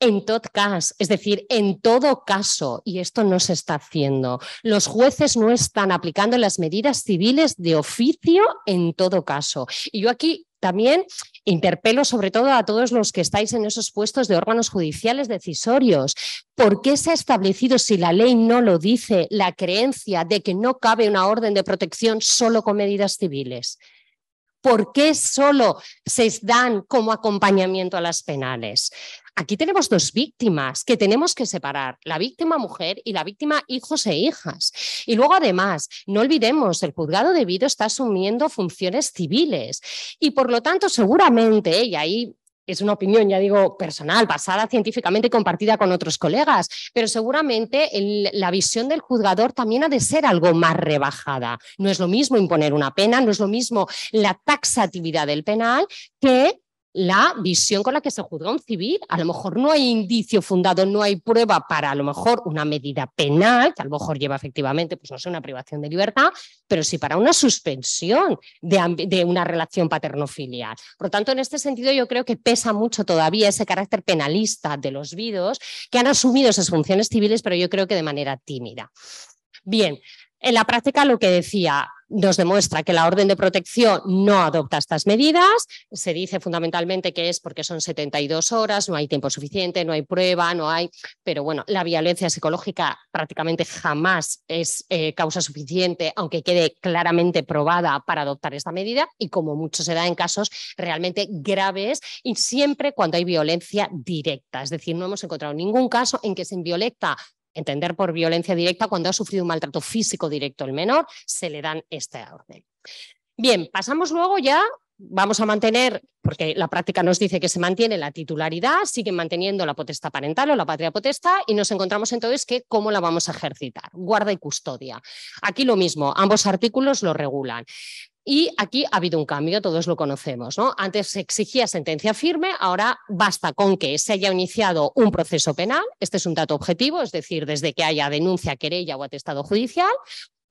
en todo caso, es decir, en todo caso, y esto no se está haciendo. Los jueces no están aplicando las medidas civiles de oficio en todo caso. Y yo aquí también interpelo sobre todo a todos los que estáis en esos puestos de órganos judiciales decisorios. ¿Por qué se ha establecido, si la ley no lo dice, la creencia de que no cabe una orden de protección solo con medidas civiles? ¿Por qué solo se dan como acompañamiento a las penales? Aquí tenemos dos víctimas que tenemos que separar, la víctima mujer y la víctima hijos e hijas. Y luego, además, no olvidemos, el juzgado debido está asumiendo funciones civiles y, por lo tanto, seguramente, y ahí es una opinión, ya digo, personal, basada científicamente y compartida con otros colegas, pero seguramente la visión del juzgador también ha de ser algo más rebajada. No es lo mismo imponer una pena, no es lo mismo la taxatividad del penal que la visión con la que se juzga un civil. A lo mejor no hay indicio fundado, no hay prueba para a lo mejor una medida penal, que a lo mejor lleva efectivamente, pues no sé, una privación de libertad, pero sí para una suspensión de, una relación paterno-filial. Por lo tanto, en este sentido yo creo que pesa mucho todavía ese carácter penalista de los vidos, que han asumido esas funciones civiles, pero yo creo que de manera tímida. Bien, en la práctica, lo que decía, nos demuestra que la orden de protección no adopta estas medidas. Se dice fundamentalmente que es porque son 72 horas, no hay tiempo suficiente, no hay prueba, no hay. Pero bueno, la violencia psicológica prácticamente jamás es eh, causa suficiente, aunque quede claramente probada para adoptar esta medida y como mucho se da en casos realmente graves y siempre cuando hay violencia directa. Es decir, no hemos encontrado ningún caso en que se inviolecta entender por violencia directa cuando ha sufrido un maltrato físico directo el menor, se le dan esta orden. Bien, pasamos luego ya vamos a mantener, porque la práctica nos dice que se mantiene la titularidad, siguen manteniendo la potestad parental o la patria potestad y nos encontramos entonces que cómo la vamos a ejercitar, guarda y custodia. Aquí lo mismo, ambos artículos lo regulan. Y aquí ha habido un cambio, todos lo conocemos. ¿no? Antes se exigía sentencia firme, ahora basta con que se haya iniciado un proceso penal, este es un dato objetivo, es decir, desde que haya denuncia, querella o atestado judicial,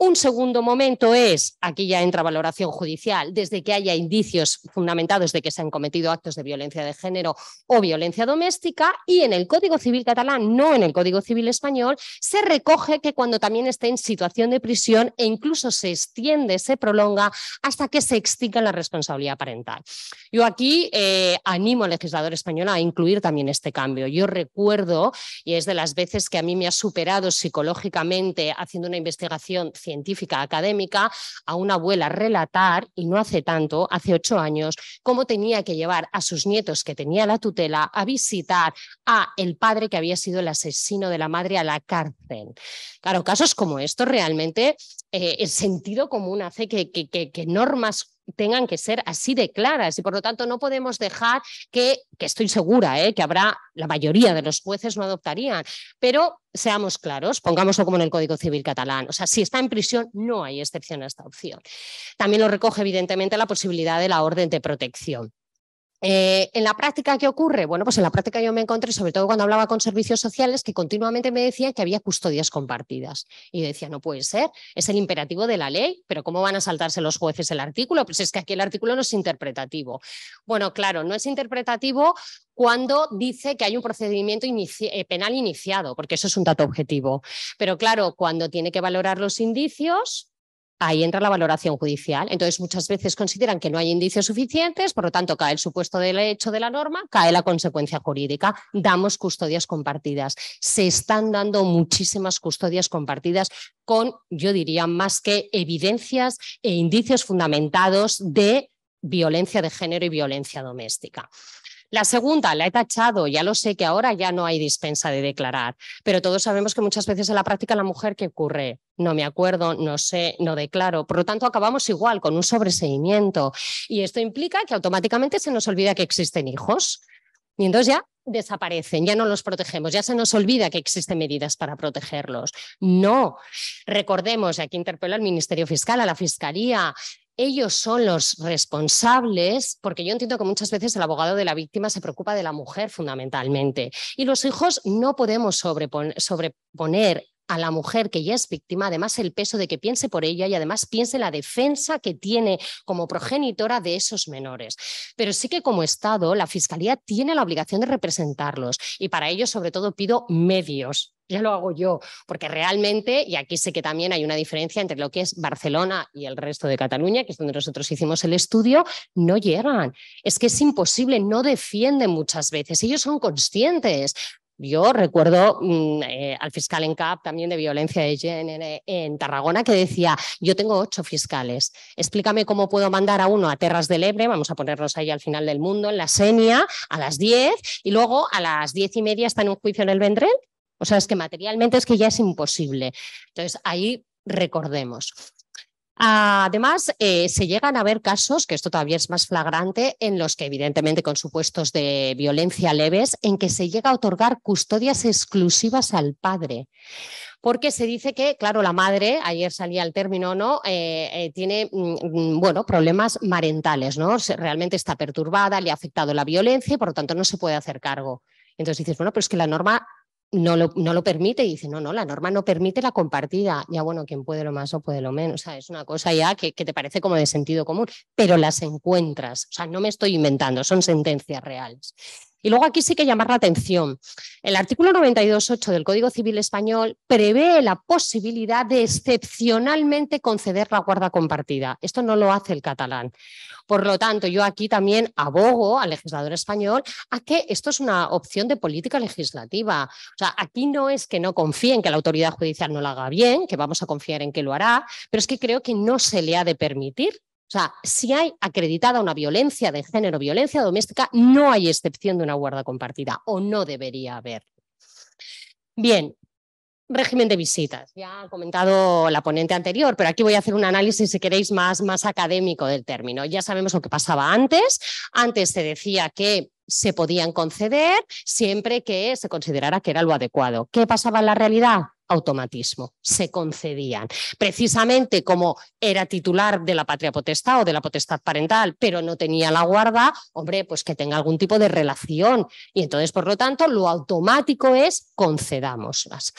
un segundo momento es, aquí ya entra valoración judicial, desde que haya indicios fundamentados de que se han cometido actos de violencia de género o violencia doméstica, y en el Código Civil catalán, no en el Código Civil español, se recoge que cuando también esté en situación de prisión e incluso se extiende, se prolonga hasta que se extinga la responsabilidad parental. Yo aquí eh, animo al legislador español a incluir también este cambio. Yo recuerdo, y es de las veces que a mí me ha superado psicológicamente haciendo una investigación científica, científica académica a una abuela relatar, y no hace tanto, hace ocho años, cómo tenía que llevar a sus nietos que tenía la tutela a visitar a el padre que había sido el asesino de la madre a la cárcel. Claro, casos como estos realmente eh, el sentido común hace que, que, que, que normas tengan que ser así de claras y por lo tanto no podemos dejar que, que estoy segura, ¿eh? que habrá, la mayoría de los jueces no adoptarían, pero seamos claros, pongámoslo como en el Código Civil catalán, o sea, si está en prisión no hay excepción a esta opción. También lo recoge evidentemente la posibilidad de la orden de protección. Eh, en la práctica, ¿qué ocurre? Bueno, pues en la práctica yo me encontré, sobre todo cuando hablaba con servicios sociales, que continuamente me decían que había custodias compartidas. Y yo decía, no puede ser, es el imperativo de la ley, pero ¿cómo van a saltarse los jueces el artículo? Pues es que aquí el artículo no es interpretativo. Bueno, claro, no es interpretativo cuando dice que hay un procedimiento eh, penal iniciado, porque eso es un dato objetivo. Pero claro, cuando tiene que valorar los indicios, ahí entra la valoración judicial. Entonces, muchas veces consideran que no hay indicios suficientes, por lo tanto, cae el supuesto del hecho de la norma, cae la consecuencia jurídica, damos custodias compartidas. Se están dando muchísimas custodias compartidas con, yo diría, más que evidencias e indicios fundamentados de violencia de género y violencia doméstica. La segunda, la he tachado, ya lo sé que ahora ya no hay dispensa de declarar, pero todos sabemos que muchas veces en la práctica la mujer, ¿qué ocurre? No me acuerdo, no sé, no declaro. Por lo tanto, acabamos igual con un sobreseimiento. Y esto implica que automáticamente se nos olvida que existen hijos. Y entonces ya desaparecen, ya no los protegemos, ya se nos olvida que existen medidas para protegerlos. No, recordemos, y aquí interpelo al Ministerio Fiscal, a la Fiscalía, ellos son los responsables, porque yo entiendo que muchas veces el abogado de la víctima se preocupa de la mujer fundamentalmente, y los hijos no podemos sobreponer a la mujer que ya es víctima, además el peso de que piense por ella y además piense la defensa que tiene como progenitora de esos menores. Pero sí que como Estado, la Fiscalía tiene la obligación de representarlos y para ello, sobre todo, pido medios ya lo hago yo, porque realmente, y aquí sé que también hay una diferencia entre lo que es Barcelona y el resto de Cataluña, que es donde nosotros hicimos el estudio, no llegan. Es que es imposible, no defienden muchas veces, ellos son conscientes. Yo recuerdo mm, eh, al fiscal en CAP también de violencia de género en Tarragona que decía, yo tengo ocho fiscales, explícame cómo puedo mandar a uno a Terras del Ebre, vamos a ponernos ahí al final del mundo, en la Senia, a las diez, y luego a las diez y media está en un juicio en el Vendrell o sea, es que materialmente es que ya es imposible. Entonces, ahí recordemos. Además, eh, se llegan a ver casos, que esto todavía es más flagrante, en los que evidentemente con supuestos de violencia leves, en que se llega a otorgar custodias exclusivas al padre. Porque se dice que, claro, la madre, ayer salía el término, ¿no? Eh, eh, tiene, mm, mm, bueno, problemas parentales ¿no? Realmente está perturbada, le ha afectado la violencia y por lo tanto no se puede hacer cargo. Entonces dices, bueno, pero es que la norma no lo, permite y dice, no, no, la norma no permite la compartida. Ya bueno, quien puede lo más o puede lo menos. O sea, es una cosa ya que, que, te parece como de sentido común, pero las encuentras. O sea, no me estoy inventando, son sentencias reales. Y luego aquí sí que llamar la atención. El artículo 92.8 del Código Civil Español prevé la posibilidad de excepcionalmente conceder la guarda compartida. Esto no lo hace el catalán. Por lo tanto, yo aquí también abogo al legislador español a que esto es una opción de política legislativa. O sea, aquí no es que no confíen que la autoridad judicial no lo haga bien, que vamos a confiar en que lo hará, pero es que creo que no se le ha de permitir o sea, si hay acreditada una violencia de género, violencia doméstica, no hay excepción de una guarda compartida o no debería haber. Bien, régimen de visitas. Ya ha comentado la ponente anterior, pero aquí voy a hacer un análisis, si queréis, más, más académico del término. Ya sabemos lo que pasaba antes. Antes se decía que se podían conceder siempre que se considerara que era lo adecuado. ¿Qué pasaba en la realidad? automatismo, se concedían. Precisamente como era titular de la patria potestad o de la potestad parental, pero no tenía la guarda, hombre, pues que tenga algún tipo de relación. Y entonces, por lo tanto, lo automático es concedámoslas.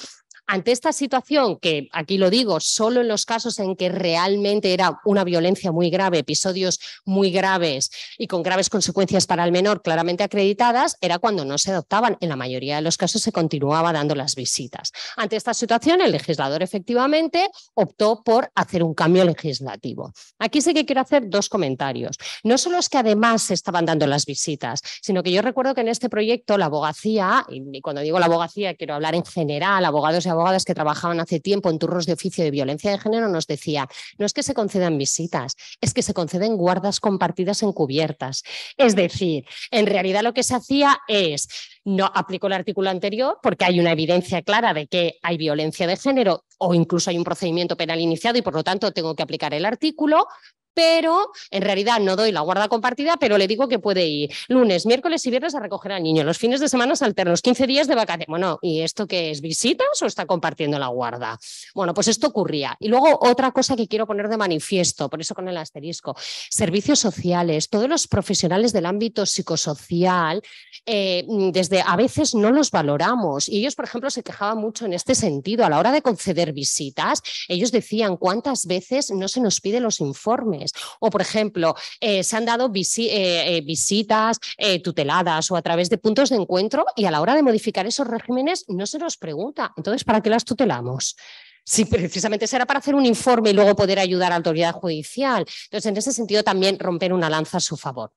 Ante esta situación, que aquí lo digo, solo en los casos en que realmente era una violencia muy grave, episodios muy graves y con graves consecuencias para el menor claramente acreditadas, era cuando no se adoptaban. En la mayoría de los casos se continuaba dando las visitas. Ante esta situación, el legislador efectivamente optó por hacer un cambio legislativo. Aquí sí que quiero hacer dos comentarios. No solo es que además se estaban dando las visitas, sino que yo recuerdo que en este proyecto la abogacía, y cuando digo la abogacía quiero hablar en general, abogados y abogados, que trabajaban hace tiempo en turnos de oficio de violencia de género nos decía, no es que se concedan visitas, es que se conceden guardas compartidas encubiertas. Es decir, en realidad lo que se hacía es no aplico el artículo anterior porque hay una evidencia clara de que hay violencia de género o incluso hay un procedimiento penal iniciado y por lo tanto tengo que aplicar el artículo, pero en realidad no doy la guarda compartida, pero le digo que puede ir lunes, miércoles y viernes a recoger al niño, los fines de semana los 15 días de vacaciones. Bueno, ¿y esto qué es? ¿Visitas o está compartiendo la guarda? Bueno, pues esto ocurría. Y luego otra cosa que quiero poner de manifiesto, por eso con el asterisco, servicios sociales, todos los profesionales del ámbito psicosocial, eh, desde a veces no los valoramos. Y ellos, por ejemplo, se quejaban mucho en este sentido. A la hora de conceder visitas, ellos decían cuántas veces no se nos piden los informes o, por ejemplo, eh, se han dado eh, eh, visitas tuteladas o a través de puntos de encuentro y a la hora de modificar esos regímenes no se nos pregunta. Entonces, ¿para qué las tutelamos? Si precisamente será para hacer un informe y luego poder ayudar a la autoridad judicial. Entonces, en ese sentido, también romper una lanza a su favor.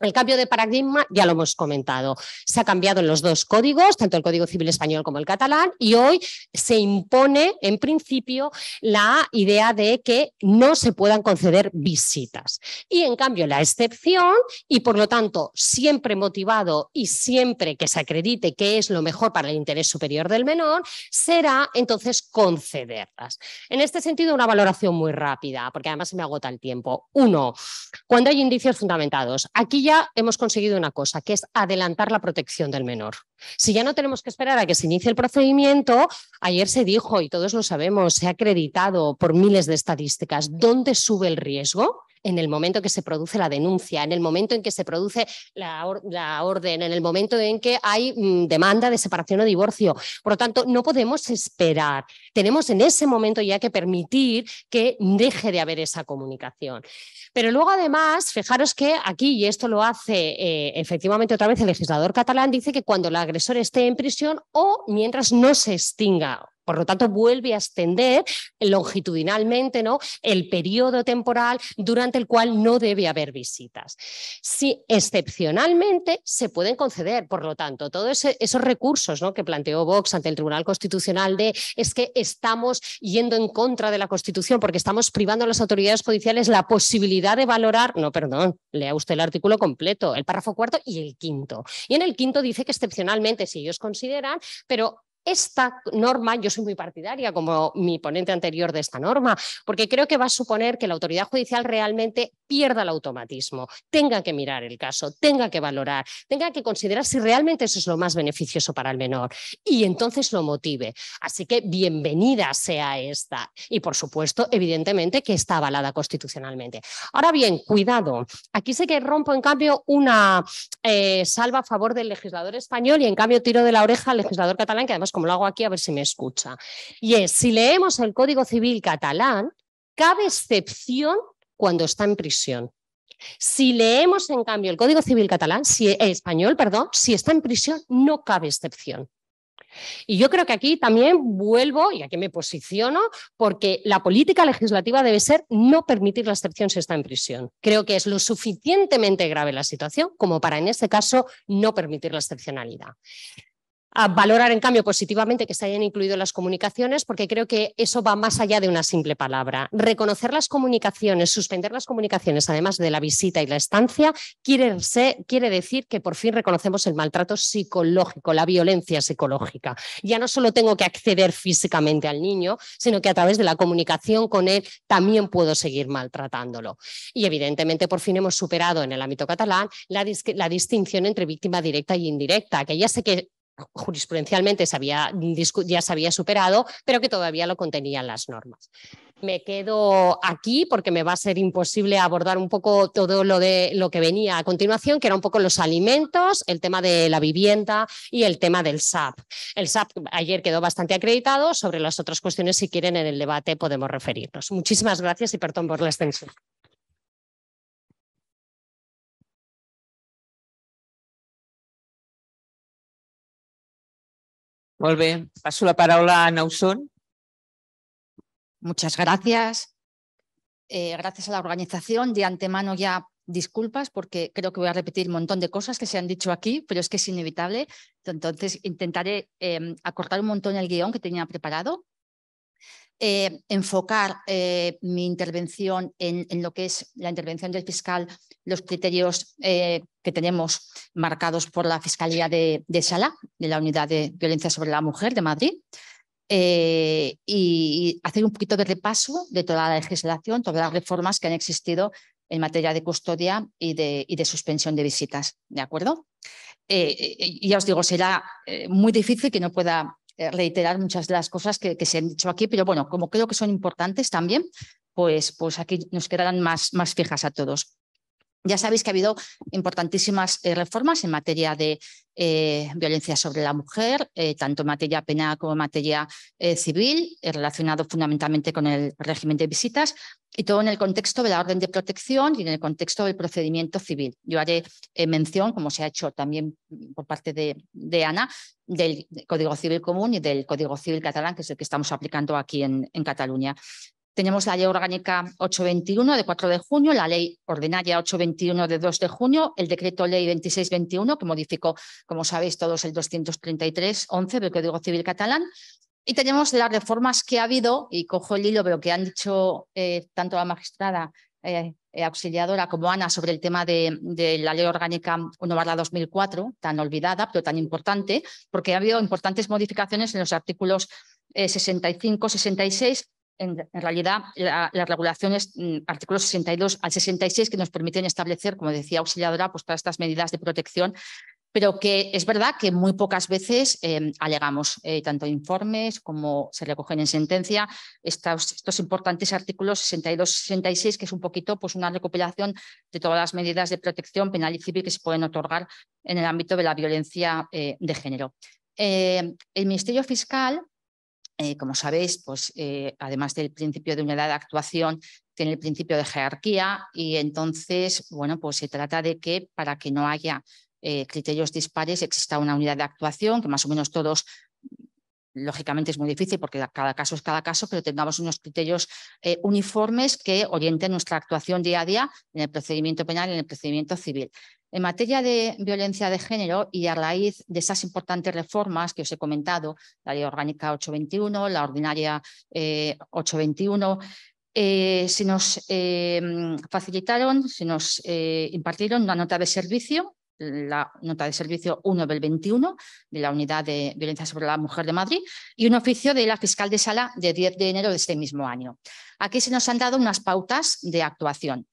El cambio de paradigma ya lo hemos comentado. Se ha cambiado en los dos códigos, tanto el Código Civil Español como el catalán, y hoy se impone, en principio, la idea de que no se puedan conceder visitas. Y, en cambio, la excepción, y por lo tanto, siempre motivado y siempre que se acredite que es lo mejor para el interés superior del menor, será entonces concederlas. En este sentido, una valoración muy rápida, porque además se me agota el tiempo. Uno, cuando hay indicios fundamentados. Aquí ya hemos conseguido una cosa, que es adelantar la protección del menor. Si ya no tenemos que esperar a que se inicie el procedimiento, ayer se dijo, y todos lo sabemos, se ha acreditado por miles de estadísticas, dónde sube el riesgo en el momento que se produce la denuncia, en el momento en que se produce la, orden, en el momento en que hay mm, demanda de separación o divorcio. Por lo tanto, no podemos esperar. Tenemos en ese momento ya que permitir que deje de haber esa comunicación. Pero luego, además, fijaros que aquí, y esto lo hace eh, efectivamente otra vez el legislador catalán, dice que cuando el agresor esté en prisión o mientras no se extinga por lo tanto, vuelve a extender longitudinalmente ¿no? el periodo temporal durante el cual no debe haber visitas. Si excepcionalmente se pueden conceder, por lo tanto, todos esos recursos ¿no? que planteó Vox ante el Tribunal Constitucional de es que estamos yendo en contra de la Constitución porque estamos privando a las autoridades judiciales la posibilidad de valorar, no, perdón, lea usted el artículo completo, el párrafo cuarto y el quinto. Y en el quinto dice que excepcionalmente, si ellos consideran, pero esta norma, yo soy muy partidaria como mi ponente anterior de esta norma, porque creo que va a suponer que la autoridad judicial realmente pierda el automatismo, tenga que mirar el caso, tenga que valorar, tenga que considerar si realmente eso es lo más beneficioso para el menor y entonces lo motive. Así que bienvenida sea esta y por supuesto, evidentemente, que está avalada constitucionalmente. Ahora bien, cuidado, aquí sé que rompo en cambio una eh, salva a favor del legislador español y en cambio tiro de la oreja al legislador catalán que además pues, como lo hago aquí, a ver si me escucha. Y es, si leemos el Código Civil catalán, cabe excepción cuando está en prisión. Si leemos, en cambio, el Código Civil catalán, si, eh, español, perdón, si está en prisión, no cabe excepción. Y yo creo que aquí también vuelvo, y aquí me posiciono, porque la política legislativa debe ser no permitir la excepción si está en prisión. Creo que es lo suficientemente grave la situación como para, en este caso, no permitir la excepcionalidad a valorar, en cambio, positivamente que se hayan incluido las comunicaciones, porque creo que eso va más allá de una simple palabra. Reconocer las comunicaciones, suspender las comunicaciones, además de la visita y la estancia, quiere, decir que por fin reconocemos el maltrato psicológico, la violencia psicológica. Ya no solo tengo que acceder físicamente al niño, sino que a través de la comunicación con él también puedo seguir maltratándolo. Y evidentemente, por fin hemos superado en el ámbito catalán la, la distinción entre víctima directa y indirecta, que ya sé que jurisprudencialmente ya se había superado, pero que todavía lo contenían las normas. Me quedo aquí porque me va a ser imposible abordar un poco todo lo, de, lo que venía a continuación, que era un poco los alimentos, el tema de la vivienda y el tema del SAP. El SAP ayer quedó bastante acreditado, sobre las otras cuestiones si quieren en el debate podemos referirnos. Muchísimas gracias y perdón por la extensión. Muy Paso la palabra a Nauson. Muchas gracias. Eh, gracias a la organización. De antemano ya disculpas porque creo que voy a repetir un montón de cosas que se han dicho aquí, pero es que es inevitable. Entonces intentaré em, acortar un montón el guión que tenía preparado eh, enfocar eh, mi intervención en, lo que es la intervención del fiscal, los criterios eh, que tenemos marcados por la Fiscalía de, Sala, de la Unidad de Violencia sobre la Mujer de Madrid, y, hacer un poquito de repaso de toda la legislación, todas las reformas que han existido en materia de custodia y de, suspensión de visitas. ¿De acuerdo? ya os digo, será muy difícil que no pueda eh, reiterar muchas de las cosas que, se han dicho aquí, pero bueno, como creo que son importantes también, pues, pues aquí nos quedarán más, más fijas a todos. Ya sabéis que ha habido importantísimas eh, reformas en materia de eh, violencia sobre la mujer, eh, tanto en materia penal como en materia civil, relacionado fundamentalmente con el régimen de visitas, y todo en el contexto de la orden de protección y en el contexto del procedimiento civil. Yo haré mención, como se ha hecho también por parte de, Ana, del Código Civil Común y del Código Civil Catalán, que es el que estamos aplicando aquí en Cataluña. Tenemos la Ley Orgánica 821 de 4 de junio, la Ley Ordinaria 821 de 2 de junio, el Decreto Ley 2621 que modificó, como sabéis todos, el 233.11 del Código Civil catalán. Y tenemos las reformas que ha habido, y cojo el hilo, de lo que han dicho eh, tanto la magistrada eh, eh, auxiliadora como Ana sobre el tema de, la ley orgánica 1-2004, tan olvidada pero tan importante, porque ha habido importantes modificaciones en los artículos 65, 66 en, realidad las regulaciones, mm, artículos 62 al 66, que nos permiten establecer, como decía auxiliadora, pues, todas estas medidas de protección pero que es verdad que muy pocas veces em, alegamos, eh, tanto informes como se recogen en sentencia, estos, estos importantes artículos 62 66, que es un poquito pues, una recopilación de todas las medidas de protección penal y civil que se pueden otorgar en el ámbito de la violencia eh, de género. Eh, el Ministerio Fiscal eh, como sabéis, pues, eh, además del principio de unidad de actuación, tiene el principio de jerarquía y entonces, bueno, pues se trata de que para que no haya eh, criterios dispares exista una unidad de actuación, que más o menos todos, lógicamente es muy difícil porque cada caso es cada caso, pero tengamos unos criterios uniformes que orienten nuestra actuación día a día en el procedimiento penal y en el procedimiento civil. En materia de violencia de género y a raíz de esas importantes reformas que os he comentado, la Ley Orgánica 821, la Ordinaria 821, eh, eh, se nos eh, facilitaron, se nos impartieron una nota de servicio, la nota de servicio 1 del 21 de la Unidad de Violencia sobre la Mujer de Madrid y un oficio de la fiscal de sala de 10 de enero de este mismo año. Aquí se nos han dado unas pautas de actuación.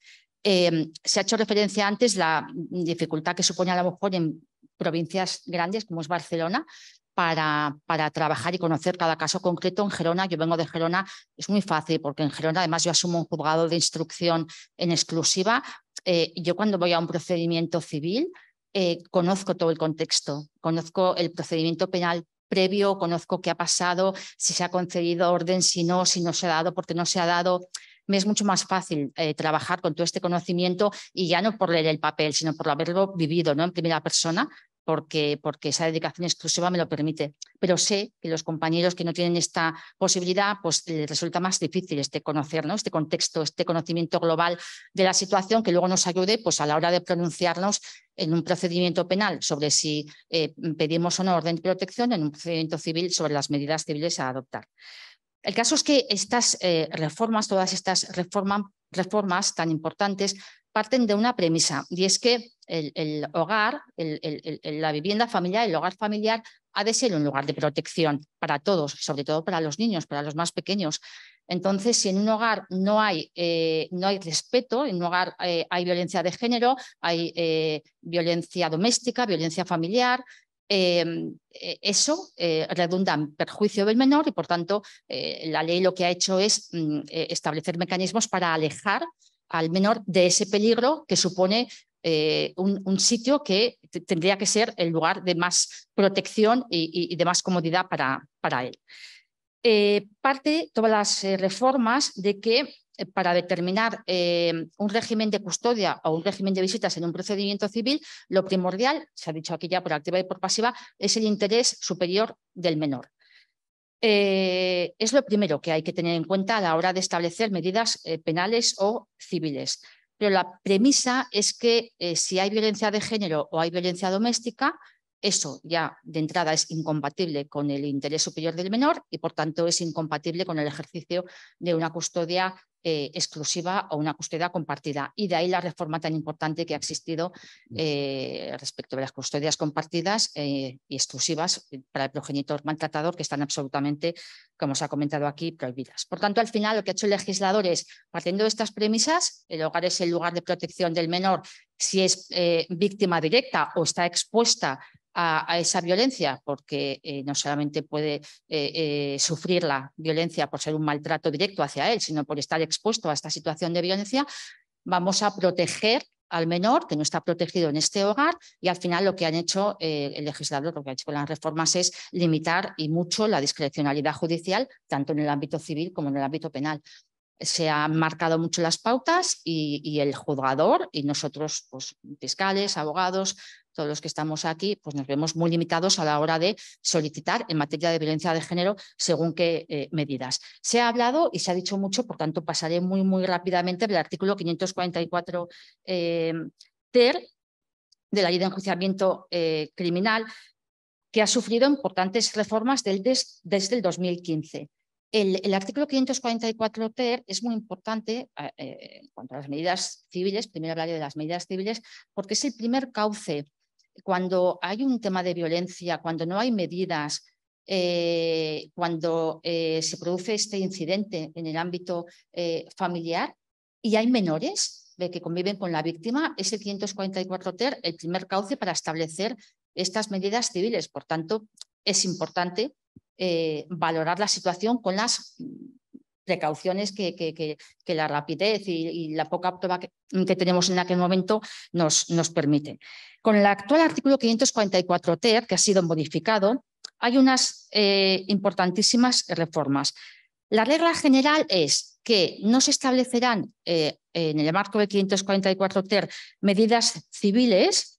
Eh, se ha hecho referencia antes la dificultad que supone a lo mejor en provincias grandes como es Barcelona para, trabajar y conocer cada caso concreto. En Gerona, yo vengo de Gerona, es muy fácil porque en Gerona además yo asumo un juzgado de instrucción en exclusiva. Eh, yo cuando voy a un procedimiento civil eh, conozco todo el contexto, conozco el procedimiento penal previo, conozco qué ha pasado, si se ha concedido orden, si no, si no se ha dado, porque no se ha dado me es mucho más fácil eh, trabajar con todo este conocimiento y ya no por leer el papel, sino por haberlo vivido ¿no? en primera persona, porque, porque esa dedicación exclusiva me lo permite. Pero sé que los compañeros que no tienen esta posibilidad, pues eh, les resulta más difícil este conocer, este contexto, este conocimiento global de la situación que luego nos ayude pues, a la hora de pronunciarnos en un procedimiento penal sobre si eh, pedimos una orden de protección, en un procedimiento civil sobre las medidas civiles a adoptar. El caso es que estas eh, reformas, todas estas reformas tan importantes, parten de una premisa, y es que el, hogar, la vivienda familiar, el hogar familiar, ha de ser un lugar de protección para todos, sobre todo para los niños, para los más pequeños. Entonces, si en un hogar no hay, eh, no hay respeto, en un hogar eh, hay violencia de género, hay violencia doméstica, violencia familiar, Em, eh, eso eh, redunda en perjuicio del menor y, por tanto, eh, la ley lo que ha hecho es mm, establecer mecanismos para alejar al menor de ese peligro que supone un, sitio que tendría que ser el lugar de más protección y, de más comodidad para, para él. parte todas las reformas de que eh, para determinar eh, un régimen de custodia o un régimen de visitas en un procedimiento civil, lo primordial, se ha dicho aquí ya por activa y por pasiva, es el interés superior del menor. Eh, es lo primero que hay que tener en cuenta a la hora de establecer medidas penales o civiles. Pero la premisa es que si hay violencia de género o hay violencia doméstica, eso ya de entrada es incompatible con el interés superior del menor y por tanto es incompatible con el ejercicio de una custodia eh, exclusiva o una custodia compartida. Y de ahí la reforma tan importante que ha existido eh, respecto de las custodias compartidas eh, y exclusivas para el progenitor maltratador, que están absolutamente, como se ha comentado aquí, prohibidas. Por tanto, al final lo que ha hecho el legislador es, partiendo de estas premisas, el hogar es el lugar de protección del menor si es víctima directa o está expuesta a, esa violencia, porque no solamente puede sufrir la violencia por ser un maltrato directo hacia él, sino por estar a esta situación de violencia, vamos a proteger al menor que no está protegido en este hogar y al final lo que han hecho eh, el legislador, lo que ha hecho con las reformas es limitar y mucho la discrecionalidad judicial tanto en el ámbito civil como en el ámbito penal se han marcado mucho las pautas y, el juzgador y nosotros, pues, fiscales, abogados, todos los que estamos aquí, pues nos vemos muy limitados a la hora de solicitar en materia de violencia de género según qué eh, medidas. Se ha hablado y se ha dicho mucho, por tanto pasaré muy, muy rápidamente del artículo 544 eh, TER de la Ley de Enjuiciamiento eh, Criminal, que ha sufrido importantes reformas desde el 2015. El, artículo 544 ter es muy importante eh, en cuanto a las medidas civiles, primero hablaré de las medidas civiles, porque es el primer cauce. Cuando hay un tema de violencia, cuando no hay medidas, eh, cuando eh, se produce este incidente en el ámbito familiar y hay menores que conviven con la víctima, es el 544 ter el primer cauce para establecer estas medidas civiles. Por tanto, es importante eh, valorar la situación con las precauciones que, la rapidez y, la poca prueba que, tenemos en aquel momento nos, nos permiten. Con el actual artículo 544 TER, que ha sido modificado, hay unas eh, importantísimas reformas. La regla general es que no se establecerán eh, en el marco de 544 TER medidas civiles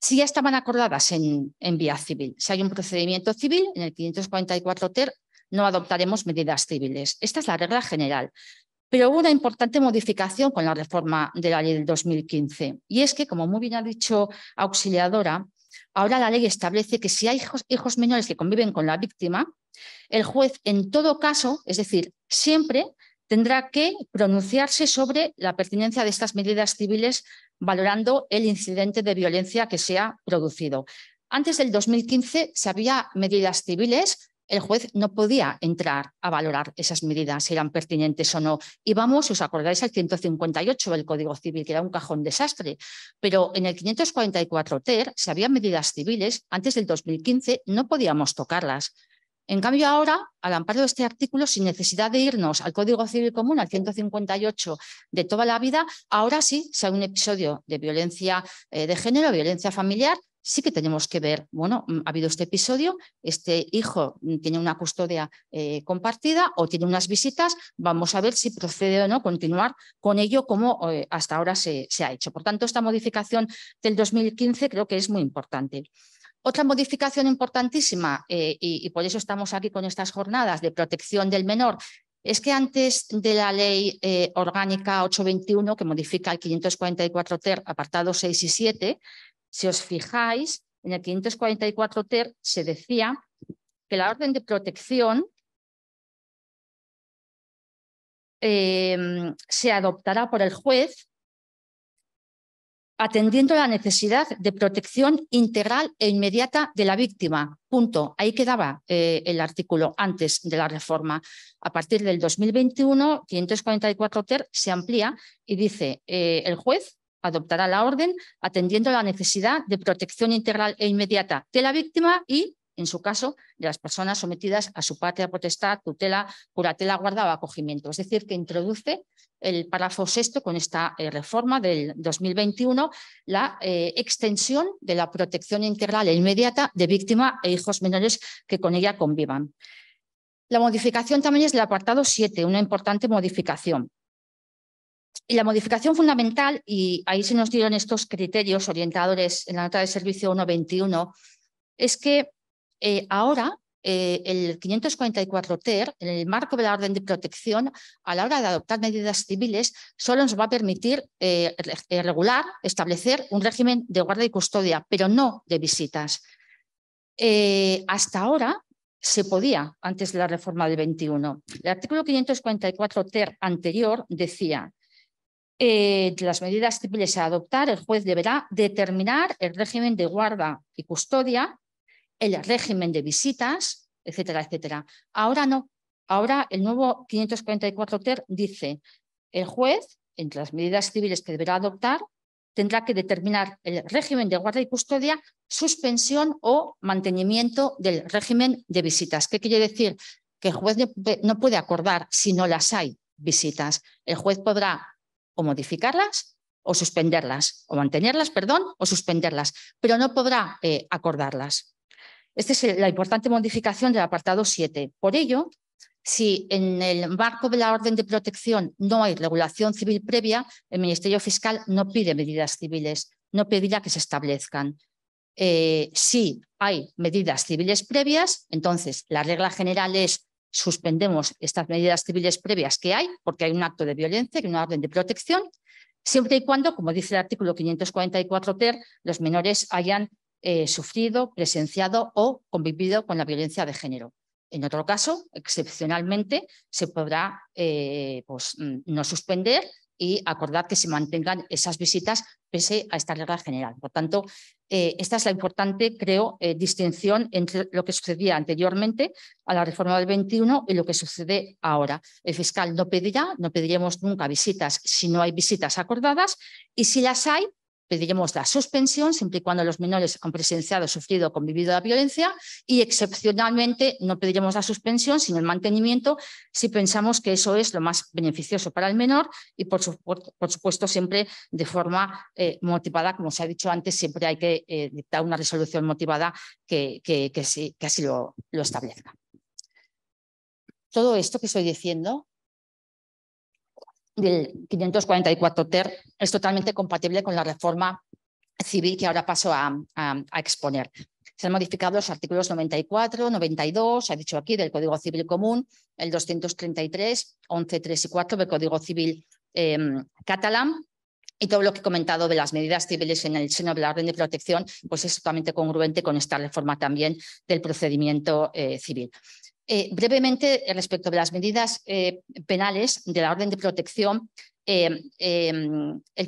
si ya estaban acordadas en, vía civil. Si hay un procedimiento civil, en el 544 TER no adoptaremos medidas civiles. Esta es la regla general. Pero hubo una importante modificación con la reforma de la ley del 2015. Y es que, como muy bien ha dicho auxiliadora, ahora la ley establece que si hay hijos menores que conviven con la víctima, el juez en todo caso, es decir, siempre tendrá que pronunciarse sobre la pertinencia de estas medidas civiles valorando el incidente de violencia que se ha producido. Antes del 2015, si había medidas civiles, el juez no podía entrar a valorar esas medidas, si eran pertinentes o no. Y vamos, si os acordáis, al 158 del Código Civil, que era un cajón desastre. Pero en el 544 TER, si había medidas civiles, antes del 2015 no podíamos tocarlas. En cambio, ahora, al amparo de este artículo, sin necesidad de irnos al Código Civil Común, al 158 de toda la vida, ahora sí, si hay un episodio de violencia eh, de género, violencia familiar, sí que tenemos que ver, bueno, mm, ha habido este episodio, este hijo mm, tiene una custodia eh, compartida o tiene unas visitas, vamos a ver si procede o no continuar con ello como eh, hasta ahora se, se ha hecho. Por tanto, esta modificación del 2015 creo que es muy importante. Otra modificación importantísima, eh, y, por eso estamos aquí con estas jornadas de protección del menor, es que antes de la Ley eh, Orgánica 821, que modifica el 544 TER, apartado 6 y 7, si os fijáis, en el 544 TER se decía que la orden de protección em, se adoptará por el juez atendiendo la necesidad de protección integral e inmediata de la víctima. Punto. Ahí quedaba eh, el artículo antes de la reforma. A partir del 2021, 544 TER se amplía y dice, eh, el juez adoptará la orden atendiendo la necesidad de protección integral e inmediata de la víctima y en su caso, de las personas sometidas a su patria potestad, tutela, curatela, guarda o acogimiento. Es decir, que introduce el párrafo sexto con esta eh, reforma del 2021, la eh, extensión de la protección integral e inmediata de víctima e hijos menores que con ella convivan. La modificación también es del apartado 7, una importante modificación. Y la modificación fundamental, y ahí se nos dieron estos criterios orientadores en la nota de servicio 121, es que eh, ahora, eh, el 544 TER, en el marco de la orden de protección, a la hora de adoptar medidas civiles, solo nos va a permitir eh, regular, establecer un régimen de guarda y custodia, pero no de visitas. hasta ahora se podía, antes de la reforma del 21. El artículo 544 TER anterior decía eh, las medidas civiles a adoptar, el juez deberá determinar el régimen de guarda y custodia el régimen de visitas, etcétera, etcétera. Ahora no. Ahora el nuevo 544 TER dice, el juez, entre las medidas civiles que deberá adoptar, tendrá que determinar el régimen de guarda y custodia, suspensión o mantenimiento del régimen de visitas. ¿Qué quiere decir? Que el juez no puede acordar si no las hay visitas. El juez podrá o modificarlas o suspenderlas, o mantenerlas, perdón, o suspenderlas, pero no podrá eh, acordarlas. Esta es la importante modificación del apartado 7. Por ello, si en el marco de la orden de protección no hay regulación civil previa, el Ministerio Fiscal no pide medidas civiles, no pedirá que se establezcan. Eh, si hay medidas civiles previas, entonces la regla general es suspendemos estas medidas civiles previas que hay, porque hay un acto de violencia y una orden de protección, siempre y cuando, como dice el artículo 544 ter, los menores hayan eh, sufrido, presenciado o convivido con la violencia de género. En otro caso, excepcionalmente, se podrá eh, pues, mm, no suspender y acordar que se mantengan esas visitas pese a esta regla general. Por tanto, eh, esta es la importante, creo, distinción entre lo que sucedía anteriormente a la reforma del 21 y lo que sucede ahora. El fiscal no pedirá, no pediremos nunca visitas si no hay visitas acordadas y si las hay, pediremos pues, la suspensión siempre y cuando los menores han presenciado, sufrido o convivido la violencia y excepcionalmente no pediremos la suspensión sino el mantenimiento si pensamos que eso es lo más beneficioso para el menor y por, supuesto siempre de forma eh, motivada, como se ha dicho antes, siempre hay que eh, dictar una resolución motivada que, así lo establezca. Todo esto que estoy diciendo del 544 TER es totalmente compatible con la reforma civil que ahora paso a, exponer. Se han modificado los artículos 94, 92, se ha dicho aquí, del Código Civil Común, el 233, 11, 3 y 4 del Código Civil em, Catalán, y todo lo que he comentado de las medidas civiles en el seno de la orden de protección, pues es totalmente congruente con esta reforma también del procedimiento eh, civil. Eh, brevemente, eh, respecto de las medidas eh, penales de la orden de protección, el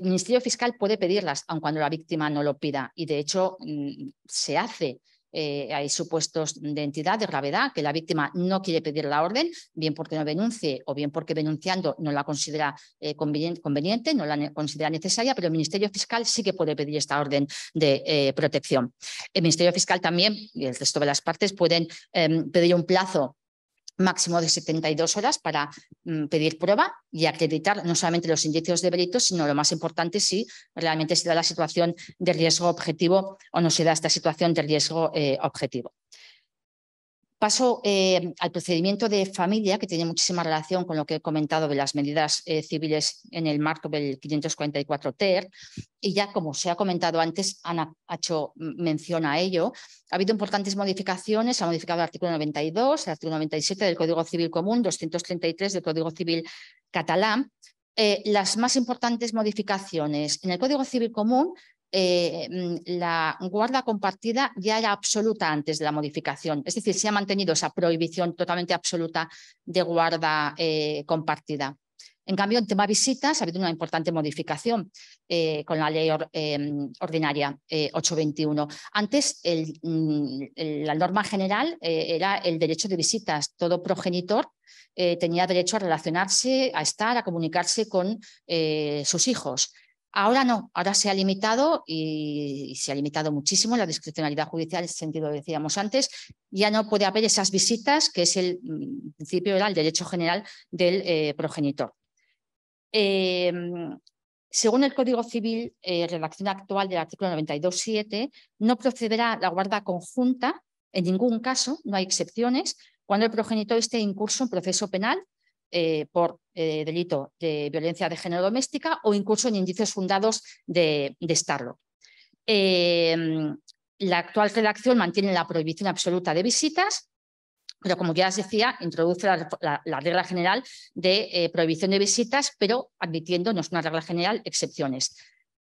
Ministerio Fiscal puede pedirlas, aun cuando la víctima no lo pida, y de hecho mm, se hace. Eh, hay supuestos de entidad, de gravedad, que la víctima no quiere pedir la orden, bien porque no denuncie o bien porque denunciando no la considera eh, conveniente, no la considera necesaria, pero el Ministerio Fiscal sí que puede pedir esta orden de eh, protección. El Ministerio Fiscal también y el resto de las partes pueden em, pedir un plazo máximo de 72 horas para mm, pedir prueba y acreditar no solamente los indicios de delitos, sino lo más importante, si realmente se da la situación de riesgo objetivo o no se da esta situación de riesgo eh, objetivo. Paso eh, al procedimiento de familia, que tiene muchísima relación con lo que he comentado de las medidas eh, civiles en el marco del 544 TER. Y ya, como se ha comentado antes, Ana ha hecho mención a ello. Ha habido importantes modificaciones. Se ha modificado el artículo 92, el artículo 97 del Código Civil Común, 233 del Código Civil Catalán. Eh, las más importantes modificaciones. En el Código Civil Común eh, mm, la guarda compartida ya era absoluta antes de la modificación. Es decir, se ha mantenido esa prohibición totalmente absoluta de guarda eh, compartida. En cambio, en tema visitas ha habido una importante modificación eh, con la ley ordinaria 821. Antes, mm, la norma general era el derecho de visitas. Todo progenitor tenía derecho a relacionarse, a estar, a comunicarse con sus hijos. Ahora no, ahora se ha limitado y, se ha limitado muchísimo la discrecionalidad judicial, en el sentido que decíamos antes, ya no puede haber esas visitas, que es el mm, principio, del derecho general del eh, progenitor. Eh, según el Código Civil, eh, redacción actual del artículo 92.7, no procederá la guarda conjunta, en ningún caso, no hay excepciones, cuando el progenitor esté en curso en proceso penal eh, por eh, delito de violencia de género doméstica o incluso en indicios fundados de, estarlo. Em, la actual redacción mantiene la prohibición absoluta de visitas, pero como ya os decía, introduce la, regla general de eh, prohibición de visitas, pero admitiendo admitiéndonos una regla general excepciones.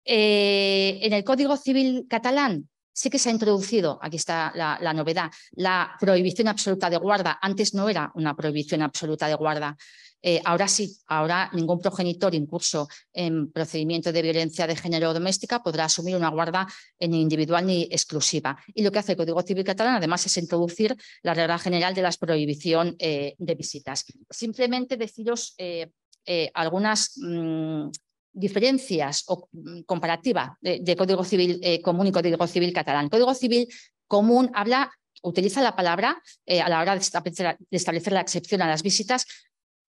en el Código Civil catalán sí que se ha introducido, aquí está la, novedad, la prohibición absoluta de guarda. Antes no era una prohibición absoluta de guarda. Eh, ahora sí, ahora ningún progenitor incurso en procedimiento de violencia de género doméstica podrá asumir una guarda ni individual ni exclusiva. Y lo que hace el Código Civil Catalán, además, es introducir la regla general de la prohibición eh, de visitas. Simplemente deciros eh, algunas mm, diferencias o mm, comparativa de, Código Civil eh, común y Código Civil catalán. Código Civil común habla, utiliza la palabra eh, a la hora de establecer, la excepción a las visitas.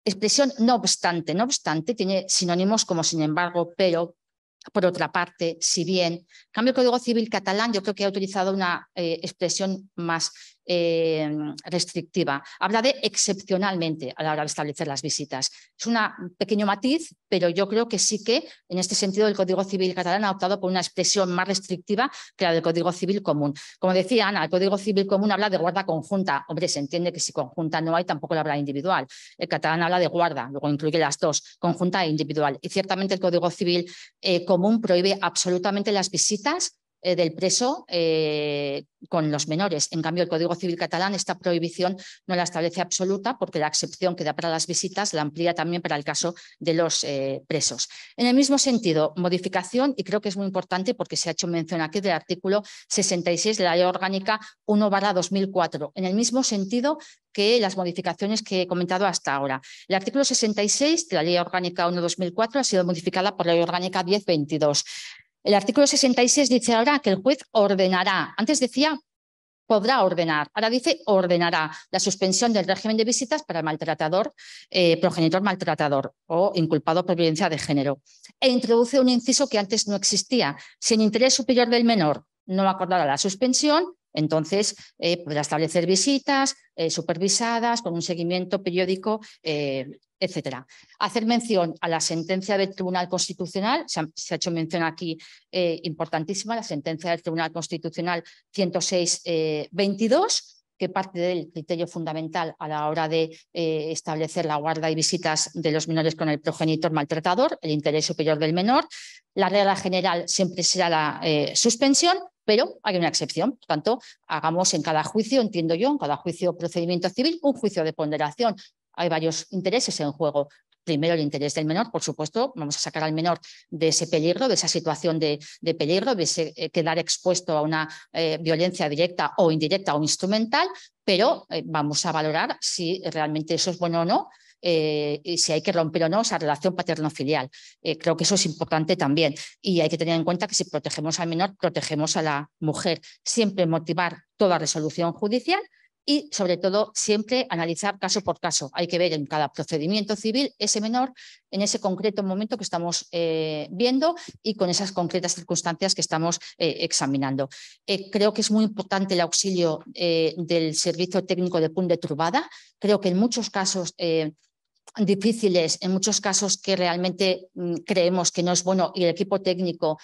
Expresión no obstante, no obstante, tiene sinónimos como sin embargo, pero, por otra parte, si bien. cambio, Código Civil catalán yo creo que ha utilizado una eh, expresión más Em, restrictiva. Habla de excepcionalmente a la hora de establecer las visitas. Es un pequeño matiz, pero yo creo que sí que en este sentido el Código Civil catalán ha optado por una expresión más restrictiva que la del Código Civil común. Como decía Ana, el Código Civil común habla de guarda conjunta. Hombre, se entiende que si conjunta no hay, tampoco la habla individual. El catalán habla de guarda, luego incluye las dos, conjunta e individual. Y ciertamente el Código Civil eh, común prohíbe absolutamente las visitas eh, del preso eh, con los menores. En cambio, el Código Civil catalán esta prohibición no la establece absoluta porque la excepción que da para las visitas la amplía también para el caso de los eh, presos. En el mismo sentido, modificación, y creo que es muy importante porque se ha hecho mención aquí del artículo 66 de la Ley Orgánica 1-2004. En el mismo sentido que las modificaciones que he comentado hasta ahora. El artículo 66 de la Ley Orgánica 1-2004 ha sido modificada por la Ley Orgánica 1022. El artículo 66 dice ahora que el juez ordenará. Antes decía podrá ordenar, ahora dice ordenará la suspensión del régimen de visitas para el maltratador, eh, progenitor maltratador o inculpado por violencia de género. E introduce un inciso que antes no existía. Sin interés superior del menor no acordará la suspensión entonces, eh, podrá establecer visitas eh, supervisadas con un seguimiento periódico, etc. Eh, etcétera. Hacer mención a la sentencia del Tribunal Constitucional, se ha, hecho mención aquí importantísima, la sentencia del Tribunal Constitucional 106-22, que parte del criterio fundamental a la hora de establecer la guarda y visitas de los menores con el progenitor maltratador, el interés superior del menor. La regla general siempre será la suspensión pero hay una excepción. Por tanto, hagamos en cada juicio, entiendo yo, en cada juicio procedimiento civil, un juicio de ponderación. Hay varios intereses en juego. Primero, el interés del menor, por supuesto, vamos a sacar al menor de ese peligro, de esa situación de, peligro, de eh, quedar expuesto a una eh, violencia directa o indirecta o instrumental, pero eh, vamos a valorar si realmente eso es bueno o no, eh, y si hay que romper o no esa relación paterno-filial. Eh, creo que eso es importante también. Y hay que tener en cuenta que si protegemos al menor, protegemos a la mujer. Siempre motivar toda resolución judicial y, sobre todo, siempre analizar caso por caso. Hay que ver en cada procedimiento civil ese menor en ese concreto momento que estamos eh, viendo y con esas concretas circunstancias que estamos examinando. creo que es muy importante el auxilio del servicio técnico de PUN de Turbada. Creo que en muchos casos difíciles, en muchos casos que realmente mm, creemos que no es bueno y el equipo técnico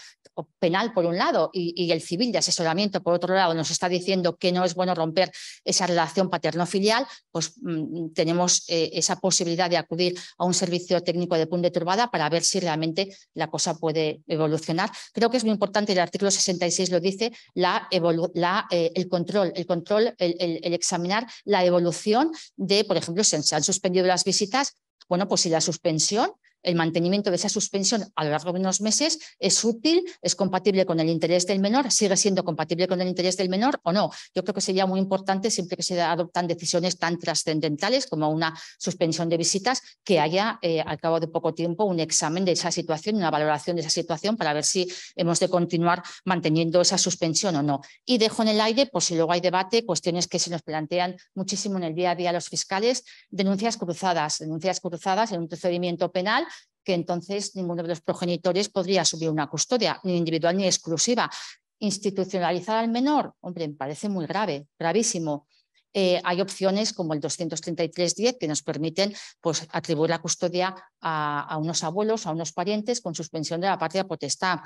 penal por un lado y, el civil de asesoramiento por otro lado nos está diciendo que no es bueno romper esa relación paterno-filial, pues mm, tenemos eh, esa posibilidad de acudir a un servicio técnico de punta turbada para ver si realmente la cosa puede evolucionar. Creo que es muy importante, el artículo 66 lo dice, la eh, el control, el, control el, el, examinar la evolución de, por ejemplo, si se han suspendido las visitas, bueno, pues si la suspensión el mantenimiento de esa suspensión a lo largo de unos meses es útil, es compatible con el interés del menor, sigue siendo compatible con el interés del menor o no. Yo creo que sería muy importante siempre que se adoptan decisiones tan trascendentales como una suspensión de visitas, que haya eh, al cabo de poco tiempo un examen de esa situación, una valoración de esa situación para ver si hemos de continuar manteniendo esa suspensión o no. Y dejo en el aire, por si luego hay debate, cuestiones que se nos plantean muchísimo en el día a día los fiscales, denuncias cruzadas, denuncias cruzadas en un procedimiento penal que entonces ninguno de los progenitores podría subir una custodia, ni individual ni exclusiva. Institucionalizar al menor, hombre, me parece muy grave, gravísimo. Eh, hay opciones como el 233.10 que nos permiten pues, atribuir la custodia a, unos abuelos, a unos parientes con suspensión de la patria potestad.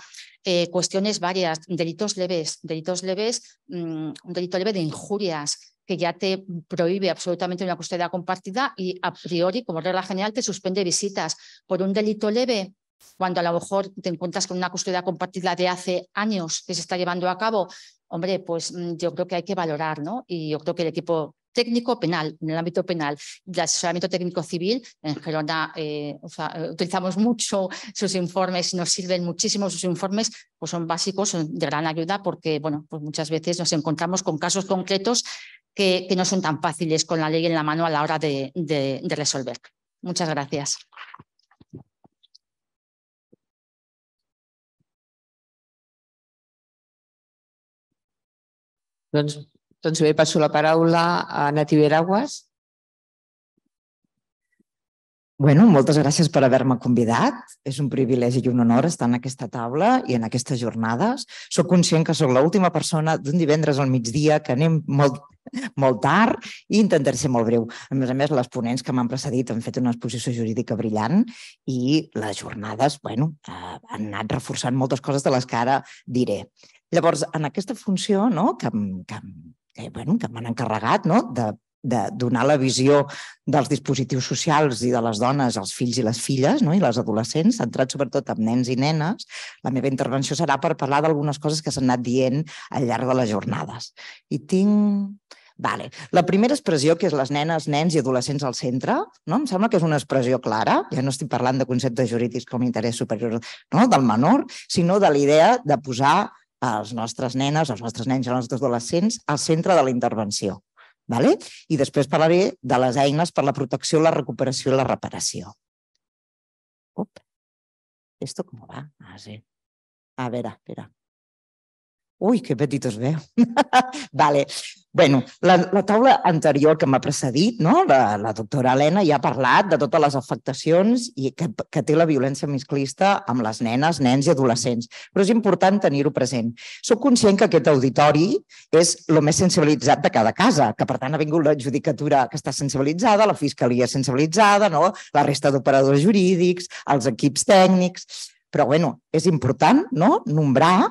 Eh, cuestiones varias, delitos leves, delitos leves, mm, un delito leve de injurias, que ya te prohíbe absolutamente una custodia compartida y a priori, como regla general, te suspende visitas por un delito leve. Cuando a lo mejor te encuentras con una custodia compartida de hace años que se está llevando a cabo hombre, pues mm, yo creo que hay que valorar, ¿no? Y yo creo que el equipo técnico penal, en el ámbito penal, el asesoramiento técnico civil, en Gerona eh, eh, utilizamos mucho sus informes, nos sirven muchísimo sus informes, pues son básicos, son de gran ayuda porque, bueno, pues muchas veces nos encontramos con casos concretos que, no son tan fáciles con la ley en la mano a la hora de resolver. Muchas gracias. Doncs, doncs bé, passo la paraula a Nati Veraguas. Bueno, moltes gràcies per haver-me convidat. És un privilegi i un honor estar en aquesta taula i en aquestes jornades. Soc conscient que sóc l'última persona d'un divendres al migdia que anem molt, molt tard i intentaré ser molt breu. A més a més, les ponents que m'han precedit han fet una exposició jurídica brillant i les jornades bueno, eh, han anat reforçant moltes coses de les que ara diré. Llavors, en aquesta funció no, que, que, que, bueno, que m'han encarregat no, de, de donar la visió dels dispositius socials i de les dones, els fills i les filles no, i les adolescents, centrat sobretot en nens i nenes, la meva intervenció serà per parlar d'algunes coses que s'han anat dient al llarg de les jornades. I tinc... Vale. La primera expressió, que és les nenes, nens i adolescents al centre, no? em sembla que és una expressió clara, ja no estic parlant de conceptes jurídics com interès superior no? del menor, sinó de l'idea de posar als nostres nenes, als nostres nens i als nostres adolescents al centre de la intervenció. Vale? I després parlaré de les eines per la protecció, la recuperació i la reparació. Up. ¿Esto cómo va? Ah, sí. A veure, espera. Ui, que petit es veu. vale. bueno, la, la taula anterior que m'ha precedit, no? la, la doctora Helena ja ha parlat de totes les afectacions i que, que té la violència masclista amb les nenes, nens i adolescents. Però és important tenir-ho present. Soc conscient que aquest auditori és el més sensibilitzat de cada casa, que per tant ha vingut la judicatura que està sensibilitzada, la fiscalia sensibilitzada, no? la resta d'operadors jurídics, els equips tècnics però bueno, és important no? nombrar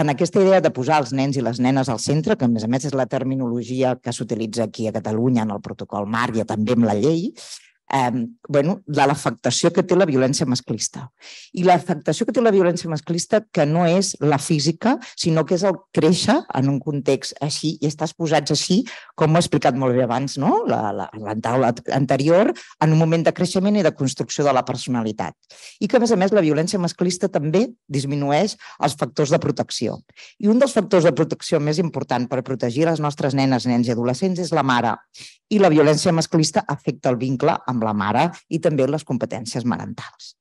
en aquesta idea de posar els nens i les nenes al centre, que a més a més és la terminologia que s'utilitza aquí a Catalunya en el protocol Mar i també amb la llei, eh, bueno, de l'afectació que té la violència masclista. I l'afectació que té la violència masclista que no és la física, sinó que és el créixer en un context així i estàs posats així, com ho he explicat molt bé abans, no? la, la, la taula anterior, en un moment de creixement i de construcció de la personalitat. I que, a més a més, la violència masclista també disminueix els factors de protecció. I un dels factors de protecció més important per protegir les nostres nenes, nens i adolescents és la mare. I la violència masclista afecta el vincle amb la mare i també les competències marentals.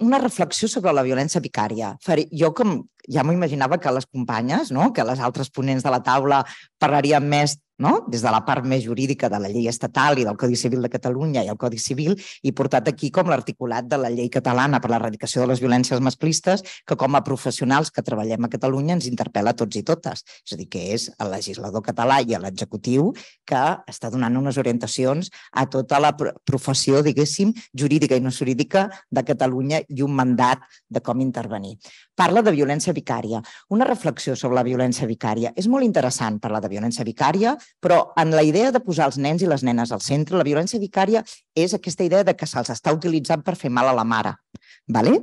una reflexió sobre la violència vicària. Jo com ja m'ho imaginava que les companyes, no? que les altres ponents de la taula parlarien més no? des de la part més jurídica de la llei estatal i del Codi Civil de Catalunya i el Codi Civil, i portat aquí com l'articulat de la llei catalana per l'erradicació de les violències masclistes, que com a professionals que treballem a Catalunya ens interpel·la a tots i totes. És a dir, que és el legislador català i l'executiu que està donant unes orientacions a tota la professió, diguéssim, jurídica i no jurídica de Catalunya i un mandat de com intervenir parla de violència vicària. Una reflexió sobre la violència vicària. És molt interessant parlar de violència vicària, però en la idea de posar els nens i les nenes al centre, la violència vicària és aquesta idea de que se'ls està utilitzant per fer mal a la mare. Vale?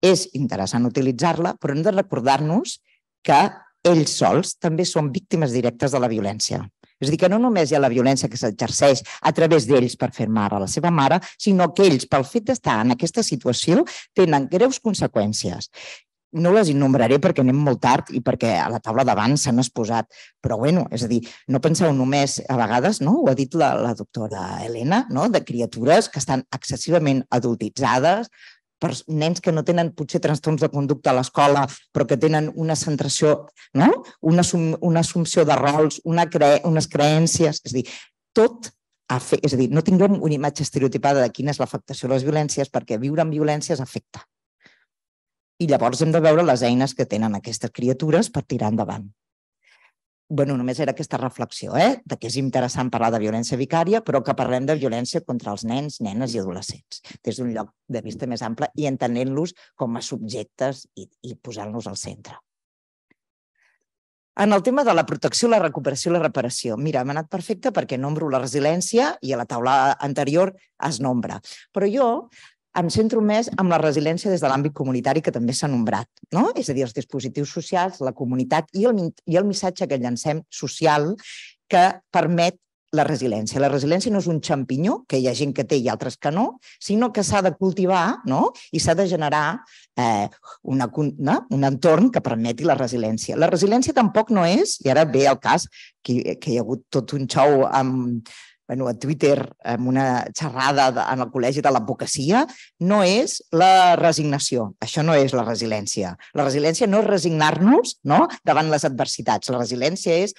És interessant utilitzar-la, però hem de recordar-nos que ells sols també són víctimes directes de la violència. És a dir, que no només hi ha la violència que s'exerceix a través d'ells per fer mal a la seva mare, sinó que ells, pel fet d'estar en aquesta situació, tenen greus conseqüències no les innombraré perquè anem molt tard i perquè a la taula d'abans s'han exposat. Però bueno, és a dir, no penseu només, a vegades, no? ho ha dit la, la doctora Helena, no? de criatures que estan excessivament adultitzades, per nens que no tenen potser trastorns de conducta a l'escola, però que tenen una centració, no? una, sum, una assumpció de rols, una cre unes creències, és a dir, tot a fer, és a dir, no tinguem una imatge estereotipada de quina és l'afectació de les violències perquè viure amb violències afecta. I llavors hem de veure les eines que tenen aquestes criatures per tirar endavant. bueno, només era aquesta reflexió, eh? de que és interessant parlar de violència vicària, però que parlem de violència contra els nens, nenes i adolescents, des d'un lloc de vista més ample i entenent-los com a subjectes i, i posant-los al centre. En el tema de la protecció, la recuperació i la reparació. Mira, m'ha anat perfecte perquè nombro la resiliència i a la taula anterior es nombra. Però jo em centro més en la resiliència des de l'àmbit comunitari, que també s'ha nombrat, no? és a dir, els dispositius socials, la comunitat i el, i el missatge que llancem social que permet la resiliència. La resiliència no és un xampinyó, que hi ha gent que té i altres que no, sinó que s'ha de cultivar no? i s'ha de generar eh, una, una, un entorn que permeti la resiliència. La resiliència tampoc no és, i ara ve el cas que, que hi ha hagut tot un xou amb bueno, a Twitter amb una xerrada de, en el Col·legi de l'Advocacia, no és la resignació. Això no és la resiliència. La resiliència no és resignar-nos no? davant les adversitats. La resiliència és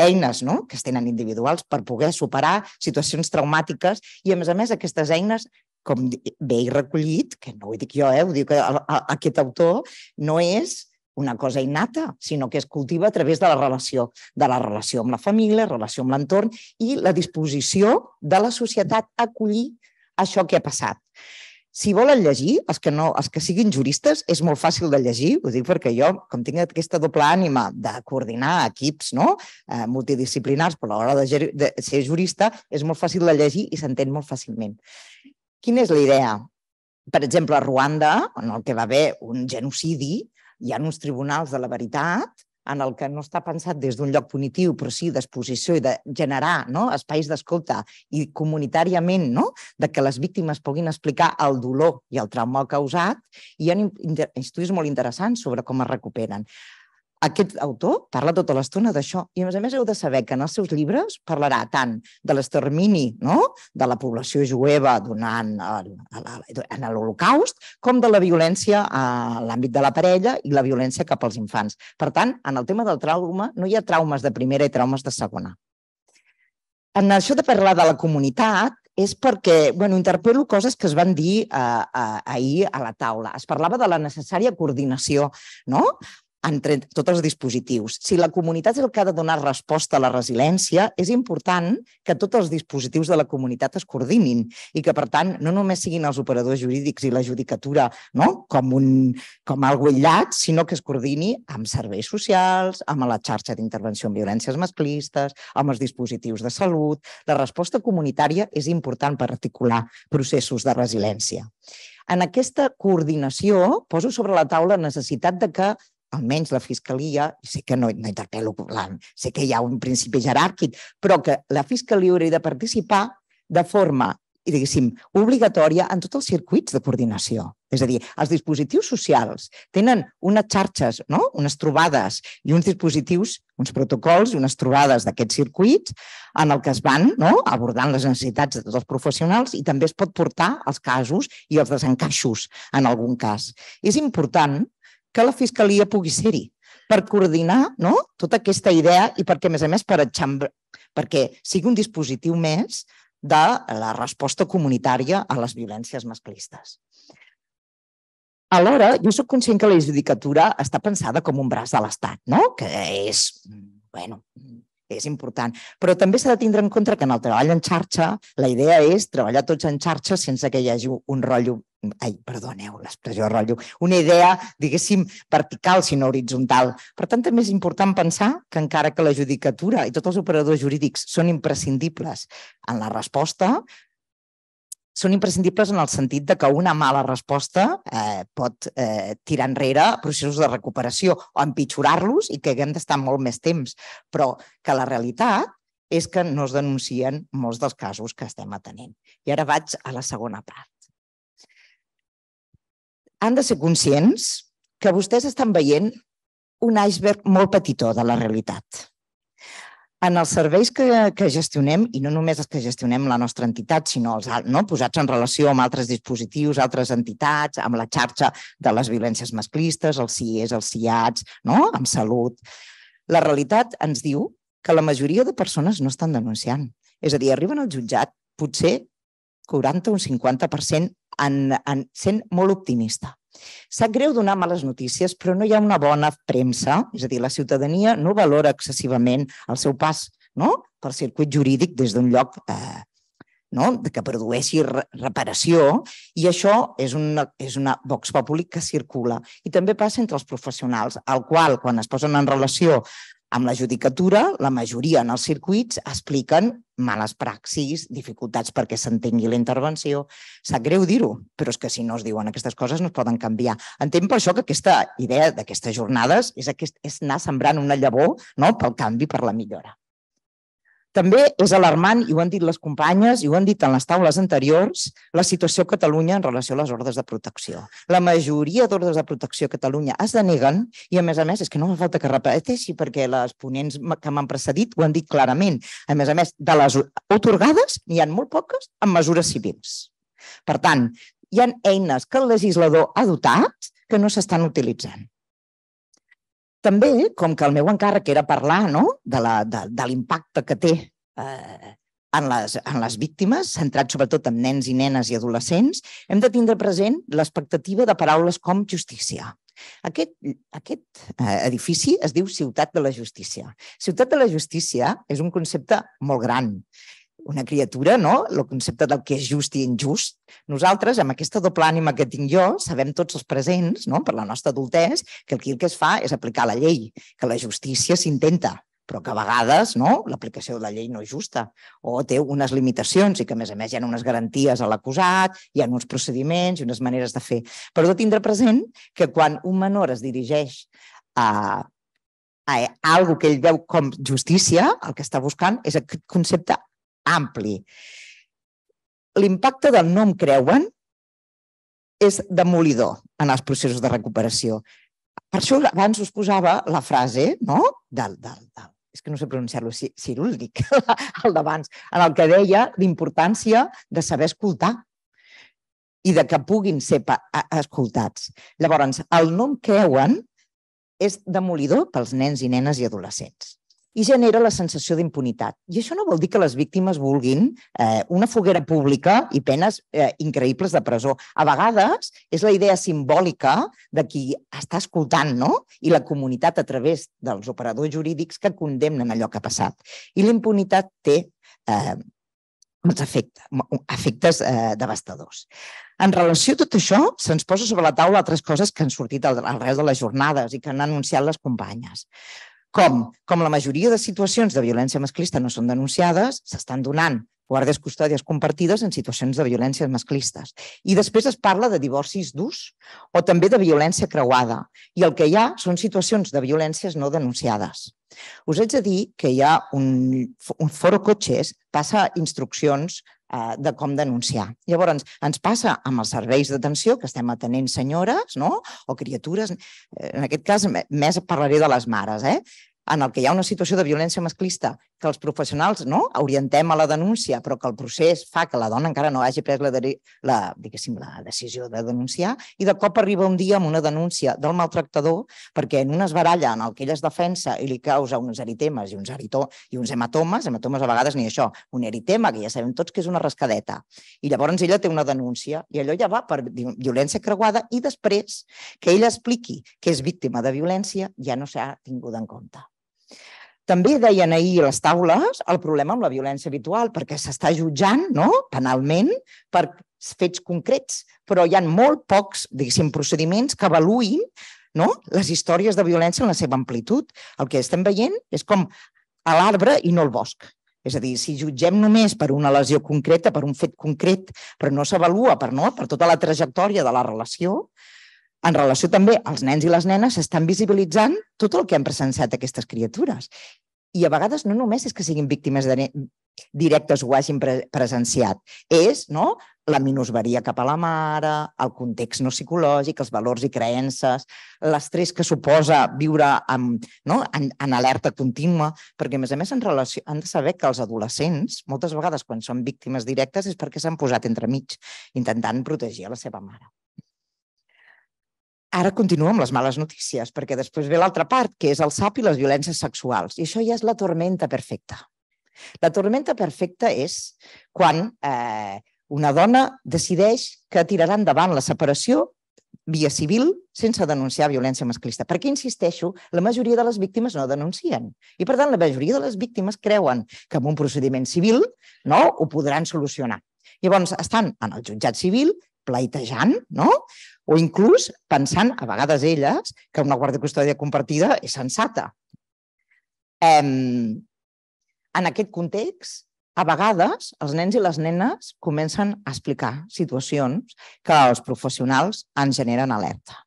eines no? que es tenen individuals per poder superar situacions traumàtiques i, a més a més, aquestes eines com bé i recollit, que no ho dic jo, eh, ho diu que aquest autor, no és una cosa innata, sinó que es cultiva a través de la relació, de la relació amb la família, relació amb l'entorn i la disposició de la societat a acollir això que ha passat. Si volen llegir, els que, no, els que siguin juristes, és molt fàcil de llegir, ho dic perquè jo, com tinc aquesta doble ànima de coordinar equips no? eh, multidisciplinars, però a l'hora de, de ser jurista és molt fàcil de llegir i s'entén molt fàcilment. Quina és la idea? Per exemple, a Ruanda, en el que va haver un genocidi, hi ha uns tribunals de la veritat en el que no està pensat des d'un lloc punitiu, però sí d'exposició i de generar no? espais d'escolta i comunitàriament no? de que les víctimes puguin explicar el dolor i el trauma causat, i hi ha instituts molt interessants sobre com es recuperen aquest autor parla tota l'estona d'això i, a més a més, heu de saber que en els seus llibres parlarà tant de l'extermini no? de la població jueva donant en l'Holocaust com de la violència a l'àmbit de la parella i la violència cap als infants. Per tant, en el tema del trauma no hi ha traumes de primera i traumes de segona. En això de parlar de la comunitat, és perquè bueno, interpel·lo coses que es van dir eh, eh ahir a la taula. Es parlava de la necessària coordinació no? entre tots els dispositius. Si la comunitat és el que ha de donar resposta a la resiliència, és important que tots els dispositius de la comunitat es coordinin i que, per tant, no només siguin els operadors jurídics i la judicatura no? com, un, com algo aïllat, sinó que es coordini amb serveis socials, amb la xarxa d'intervenció en violències masclistes, amb els dispositius de salut. La resposta comunitària és important per articular processos de resiliència. En aquesta coordinació poso sobre la taula la necessitat de que almenys la Fiscalia, sé que no, no interpel·lo, sé que hi ha un principi jeràrquic, però que la Fiscalia hauria de participar de forma i diguéssim, obligatòria en tots els circuits de coordinació. És a dir, els dispositius socials tenen unes xarxes, no? unes trobades i uns dispositius, uns protocols i unes trobades d'aquests circuits en el que es van no? abordant les necessitats de tots els professionals i també es pot portar els casos i els desencaixos en algun cas. És important que la Fiscalia pugui ser-hi per coordinar no? tota aquesta idea i perquè, a més a més, per xambra, perquè sigui un dispositiu més de la resposta comunitària a les violències masclistes. Alhora, jo sóc conscient que la judicatura està pensada com un braç de l'Estat, no? que és, bueno, és important. Però també s'ha de tindre en compte que en el treball en xarxa la idea és treballar tots en xarxa sense que hi hagi un rotllo ai, perdoneu l'expressió de rotllo, una idea, diguéssim, vertical, sinó horitzontal. Per tant, també és important pensar que encara que la judicatura i tots els operadors jurídics són imprescindibles en la resposta, són imprescindibles en el sentit de que una mala resposta eh, pot eh, tirar enrere processos de recuperació o empitjorar-los i que haguem d'estar molt més temps, però que la realitat és que no es denuncien molts dels casos que estem atenent. I ara vaig a la segona part han de ser conscients que vostès estan veient un iceberg molt petitó de la realitat. En els serveis que, que gestionem, i no només els que gestionem la nostra entitat, sinó els no, posats en relació amb altres dispositius, altres entitats, amb la xarxa de les violències masclistes, els CIEs, els CIATs, no? amb salut, la realitat ens diu que la majoria de persones no estan denunciant. És a dir, arriben al jutjat potser 40 o un 50% en, en sent molt optimista. Sap greu donar males notícies, però no hi ha una bona premsa, és a dir, la ciutadania no valora excessivament el seu pas no? per circuit jurídic des d'un lloc eh, no? que produeixi reparació i això és una, és una vox populi que circula i també passa entre els professionals, al qual quan es posen en relació amb la judicatura, la majoria en els circuits expliquen males praxis, dificultats perquè s'entengui la intervenció. Sap greu dir-ho, però és que si no es diuen aquestes coses no es poden canviar. Entenc per això que aquesta idea d'aquestes jornades és, aquest, és anar sembrant una llavor no? pel canvi, per la millora. També és alarmant, i ho han dit les companyes, i ho han dit en les taules anteriors, la situació a Catalunya en relació a les ordres de protecció. La majoria d'ordres de protecció a Catalunya es deneguen i, a més a més, és que no fa falta que repeteixi perquè les ponents que m'han precedit ho han dit clarament. A més a més, de les otorgades n'hi ha molt poques amb mesures civils. Per tant, hi han eines que el legislador ha dotat que no s'estan utilitzant. També, com que el meu encàrrec era parlar no? de l'impacte que té eh, en les, en les víctimes, centrat sobretot en nens i nenes i adolescents, hem de tindre present l'expectativa de paraules com justícia. Aquest, aquest eh, edifici es diu Ciutat de la Justícia. Ciutat de la Justícia és un concepte molt gran una criatura, no? el concepte del que és just i injust. Nosaltres, amb aquesta doble ànima que tinc jo, sabem tots els presents, no? per la nostra adultesa, que aquí el que es fa és aplicar la llei, que la justícia s'intenta, però que a vegades no, l'aplicació de la llei no és justa o té unes limitacions i que, a més a més, hi ha unes garanties a l'acusat, hi ha uns procediments i unes maneres de fer. Però de tindre present que quan un menor es dirigeix a, a algo que ell veu com justícia, el que està buscant és aquest concepte ampli. L'impacte del no em creuen és demolidor en els processos de recuperació. Per això abans us posava la frase no? del, del, del, és que no sé pronunciar-lo, cirúrgic, al *laughs* d'abans, en el que deia l'importància de saber escoltar i de que puguin ser escoltats. Llavors, el no em creuen és demolidor pels nens i nenes i adolescents i genera la sensació d'impunitat. I això no vol dir que les víctimes vulguin eh, una foguera pública i penes eh, increïbles de presó. A vegades és la idea simbòlica de qui està escoltant no? i la comunitat a través dels operadors jurídics que condemnen allò que ha passat. I l'impunitat té eh, molts efectes, efectes eh, devastadors. En relació a tot això, se'ns posa sobre la taula altres coses que han sortit al, al res de les jornades i que han anunciat les companyes. Com? Com la majoria de situacions de violència masclista no són denunciades, s'estan donant guardes custòdies compartides en situacions de violències masclistes. I després es parla de divorcis d'ús o també de violència creuada. I el que hi ha són situacions de violències no denunciades. Us haig de dir que hi ha un, un foro cotxes, passa instruccions Eh, de com denunciar. Llavors, ens passa amb els serveis d'atenció, que estem atenent senyores no? o criatures, eh, en aquest cas més parlaré de les mares, eh? en el que hi ha una situació de violència masclista que els professionals no orientem a la denúncia, però que el procés fa que la dona encara no hagi pres la, la, la decisió de denunciar, i de cop arriba un dia amb una denúncia del maltractador perquè en una baralla en el que ell es defensa i li causa uns eritemes i uns, eritó, i uns hematomes, hematomes a vegades ni això, un eritema, que ja sabem tots que és una rascadeta, i llavors ella té una denúncia, i allò ja va per violència creuada, i després que ella expliqui que és víctima de violència ja no s'ha tingut en compte. També deien ahir les taules el problema amb la violència habitual, perquè s'està jutjant no? penalment per fets concrets, però hi ha molt pocs diguéssim, procediments que avaluïn no? les històries de violència en la seva amplitud. El que estem veient és com a l'arbre i no al bosc. És a dir, si jutgem només per una lesió concreta, per un fet concret, però no s'avalua per, no? per tota la trajectòria de la relació, en relació també als nens i les nenes, s'estan visibilitzant tot el que han presenciat aquestes criatures. I a vegades no només és que siguin víctimes de directes o hagin pre presenciat, és no, la minusvaria cap a la mare, el context no psicològic, els valors i creences, l'estrès que suposa viure amb, no, en, en alerta contínua, perquè a més a més en relació, han de saber que els adolescents, moltes vegades quan són víctimes directes, és perquè s'han posat entremig intentant protegir la seva mare ara continuo amb les males notícies, perquè després ve l'altra part, que és el SAP i les violències sexuals. I això ja és la tormenta perfecta. La tormenta perfecta és quan eh, una dona decideix que tirarà endavant la separació via civil sense denunciar violència masclista. Perquè, insisteixo, la majoria de les víctimes no denuncien. I, per tant, la majoria de les víctimes creuen que amb un procediment civil no ho podran solucionar. Llavors, estan en el jutjat civil pleitejant, no? o inclús pensant, a vegades elles, que una guàrdia custòdia compartida és sensata. Em, en aquest context, a vegades els nens i les nenes comencen a explicar situacions que els professionals ens generen alerta.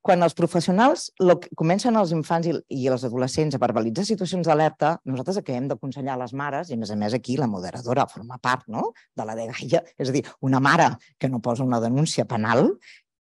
Quan els professionals lo, comencen els infants i, i els adolescents a verbalitzar situacions d'alerta, nosaltres acabem d'aconsellar les mares, i a més a més aquí la moderadora forma part no? de la degaia, és a dir, una mare que no posa una denúncia penal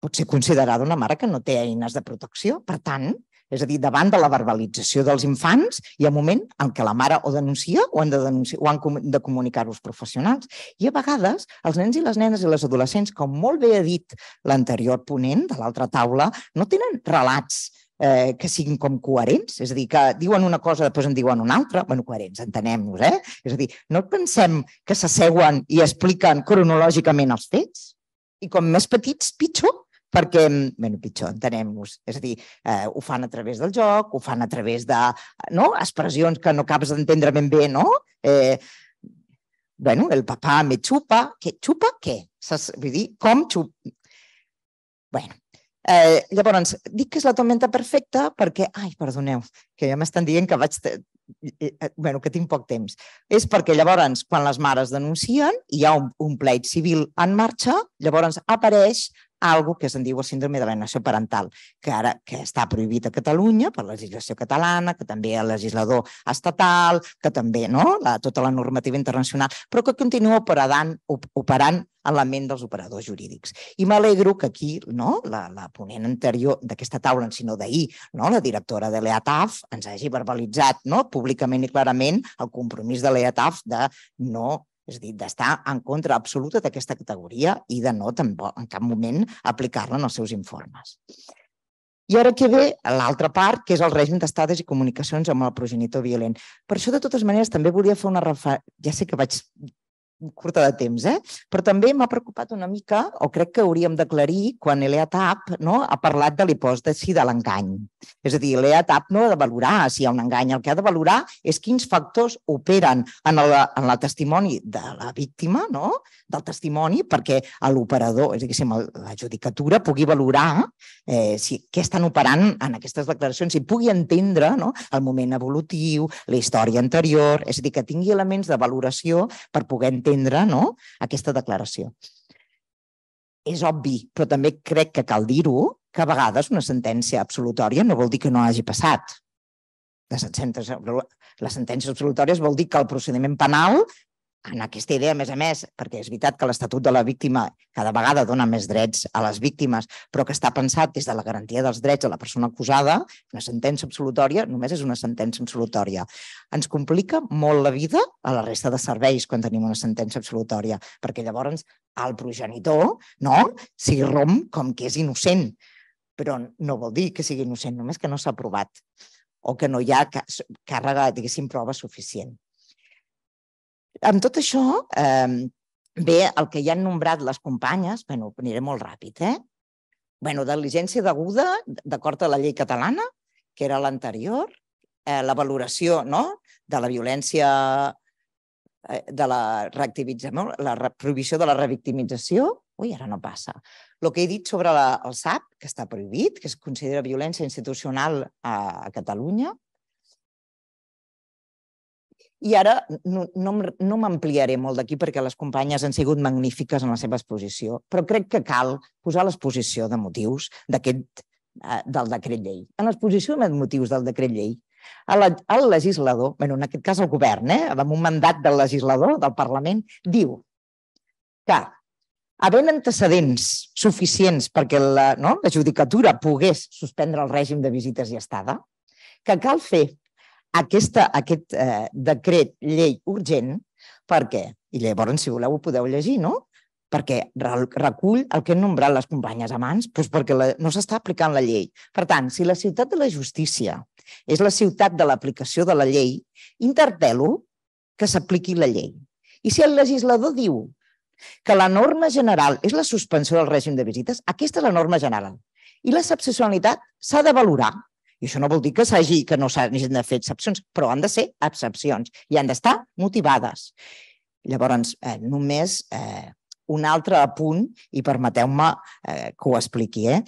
pot ser considerada una mare que no té eines de protecció. Per tant, és a dir, davant de la verbalització dels infants hi ha un moment en què la mare ho denuncia o han de, denunciar, o han de comunicar els professionals. I a vegades els nens i les nenes i les adolescents, com molt bé ha dit l'anterior ponent de l'altra taula, no tenen relats eh, que siguin com coherents, és a dir, que diuen una cosa, després en diuen una altra, bueno, coherents, entenem-nos, eh? És a dir, no pensem que s'asseuen i expliquen cronològicament els fets, i com més petits, pitjor, perquè, mm, bueno, pitjor, entenem-nos, és a dir, eh, ho fan a través del joc, ho fan a través de no? expressions que no acabes d'entendre ben bé, no? Eh, bueno, el papà me xupa, que xupa què? Saps? Vull dir, com xupa? Bueno, eh, llavors, dic que és la tormenta perfecta perquè, ai, perdoneu, que ja m'estan dient que vaig eh, eh, bueno, que tinc poc temps. És perquè llavors, quan les mares denuncien, hi ha un, un pleit civil en marxa, llavors apareix algo que se'n diu el síndrome de l'alienació parental, que ara que està prohibit a Catalunya per la legislació catalana, que també el legislador estatal, que també no? la, tota la normativa internacional, però que continua operant, operant en la ment dels operadors jurídics. I m'alegro que aquí no, la, la ponent anterior d'aquesta taula, sinó d'ahir, no, la directora de l'EATAF ens hagi verbalitzat no, públicament i clarament el compromís de l'EATAF de no és a dir, d'estar en contra absoluta d'aquesta categoria i de no tampoc, en cap moment aplicar-la en els seus informes. I ara que ve l'altra part, que és el règim d'estades i comunicacions amb el progenitor violent. Per això, de totes maneres, també volia fer una referència... Ja sé que vaig curta de temps, eh? però també m'ha preocupat una mica, o crec que hauríem d'aclarir, quan Elea Tap no, ha parlat de l'hipòstasi de l'engany. És a dir, Elea Tap no ha de valorar si hi ha un engany, el que ha de valorar és quins factors operen en el, en el testimoni de la víctima, no? del testimoni, perquè l'operador, és a dir, la judicatura pugui valorar eh, si, què estan operant en aquestes declaracions, si pugui entendre no? el moment evolutiu, la història anterior, és a dir, que tingui elements de valoració per poder entendre entendre no? aquesta declaració. És obvi, però també crec que cal dir-ho, que a vegades una sentència absolutòria no vol dir que no hagi passat. Les sentències, les sentències absolutòries vol dir que el procediment penal en aquesta idea, a més a més, perquè és veritat que l'Estatut de la Víctima cada vegada dona més drets a les víctimes, però que està pensat des de la garantia dels drets a la persona acusada, una sentència absolutòria només és una sentència absolutòria. Ens complica molt la vida a la resta de serveis quan tenim una sentència absolutòria, perquè llavors el progenitor no, s'hi rom com que és innocent, però no vol dir que sigui innocent, només que no s'ha provat o que no hi ha càrrega, diguéssim, prova suficient. Amb tot això, eh, ve el que ja han nombrat les companyes, bueno, aniré molt ràpid, eh? bueno, diligència deguda, d'acord a la llei catalana, que era l'anterior, eh, la valoració no? de la violència, eh, de la reactivització, la prohibició de la revictimització, ui, ara no passa. El que he dit sobre la, el SAP, que està prohibit, que es considera violència institucional a, a Catalunya, i ara no, no, no m'ampliaré molt d'aquí perquè les companyes han sigut magnífiques en la seva exposició, però crec que cal posar l'exposició de motius d'aquest eh, del decret llei. En l'exposició de motius del decret llei, el, el legislador, bueno, en aquest cas el govern, eh, amb un mandat del legislador del Parlament, diu que, havent antecedents suficients perquè la, no, la judicatura pogués suspendre el règim de visites i estada, que cal fer aquesta, aquest eh, decret llei urgent, per què? I llavors, si voleu, ho podeu llegir, no? Perquè recull el que han nombrat les companyes amants, doncs perquè la, no s'està aplicant la llei. Per tant, si la ciutat de la justícia és la ciutat de l'aplicació de la llei, interpel·lo que s'apliqui la llei. I si el legislador diu que la norma general és la suspensió del règim de visites, aquesta és la norma general. I la excepcionalitat s'ha de valorar i això no vol dir que s'hagi que no s'hagin de fer excepcions, però han de ser excepcions i han d'estar motivades. Llavors, eh, només eh, un altre punt, i permeteu-me eh, que ho expliqui. Eh?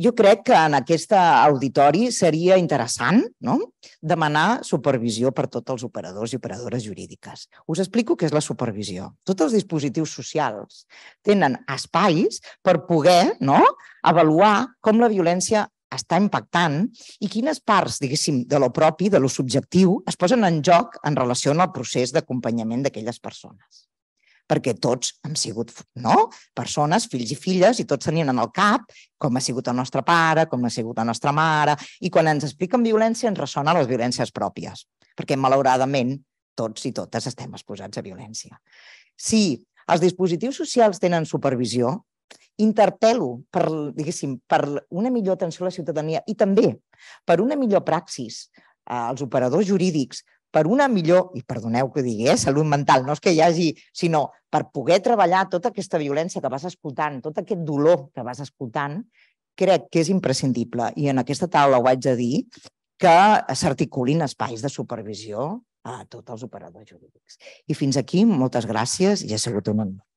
Jo crec que en aquest auditori seria interessant no? demanar supervisió per tots els operadors i operadores jurídiques. Us explico què és la supervisió. Tots els dispositius socials tenen espais per poder no? avaluar com la violència està impactant i quines parts, diguéssim, de lo propi, de lo subjectiu, es posen en joc en relació amb el procés d'acompanyament d'aquelles persones. Perquè tots hem sigut no? persones, fills i filles, i tots tenien en el cap com ha sigut el nostre pare, com ha sigut la nostra mare, i quan ens expliquen violència ens ressonen les violències pròpies, perquè malauradament tots i totes estem exposats a violència. Si els dispositius socials tenen supervisió, interpel·lo per, diguéssim, per una millor atenció a la ciutadania i també per una millor praxis eh, als operadors jurídics, per una millor, i perdoneu que ho digui, eh, salut mental, no és que hi hagi, sinó per poder treballar tota aquesta violència que vas escoltant, tot aquest dolor que vas escoltant, crec que és imprescindible. I en aquesta taula ho haig de dir, que s'articulin espais de supervisió a tots els operadors jurídics. I fins aquí, moltes gràcies i ha sigut un honor.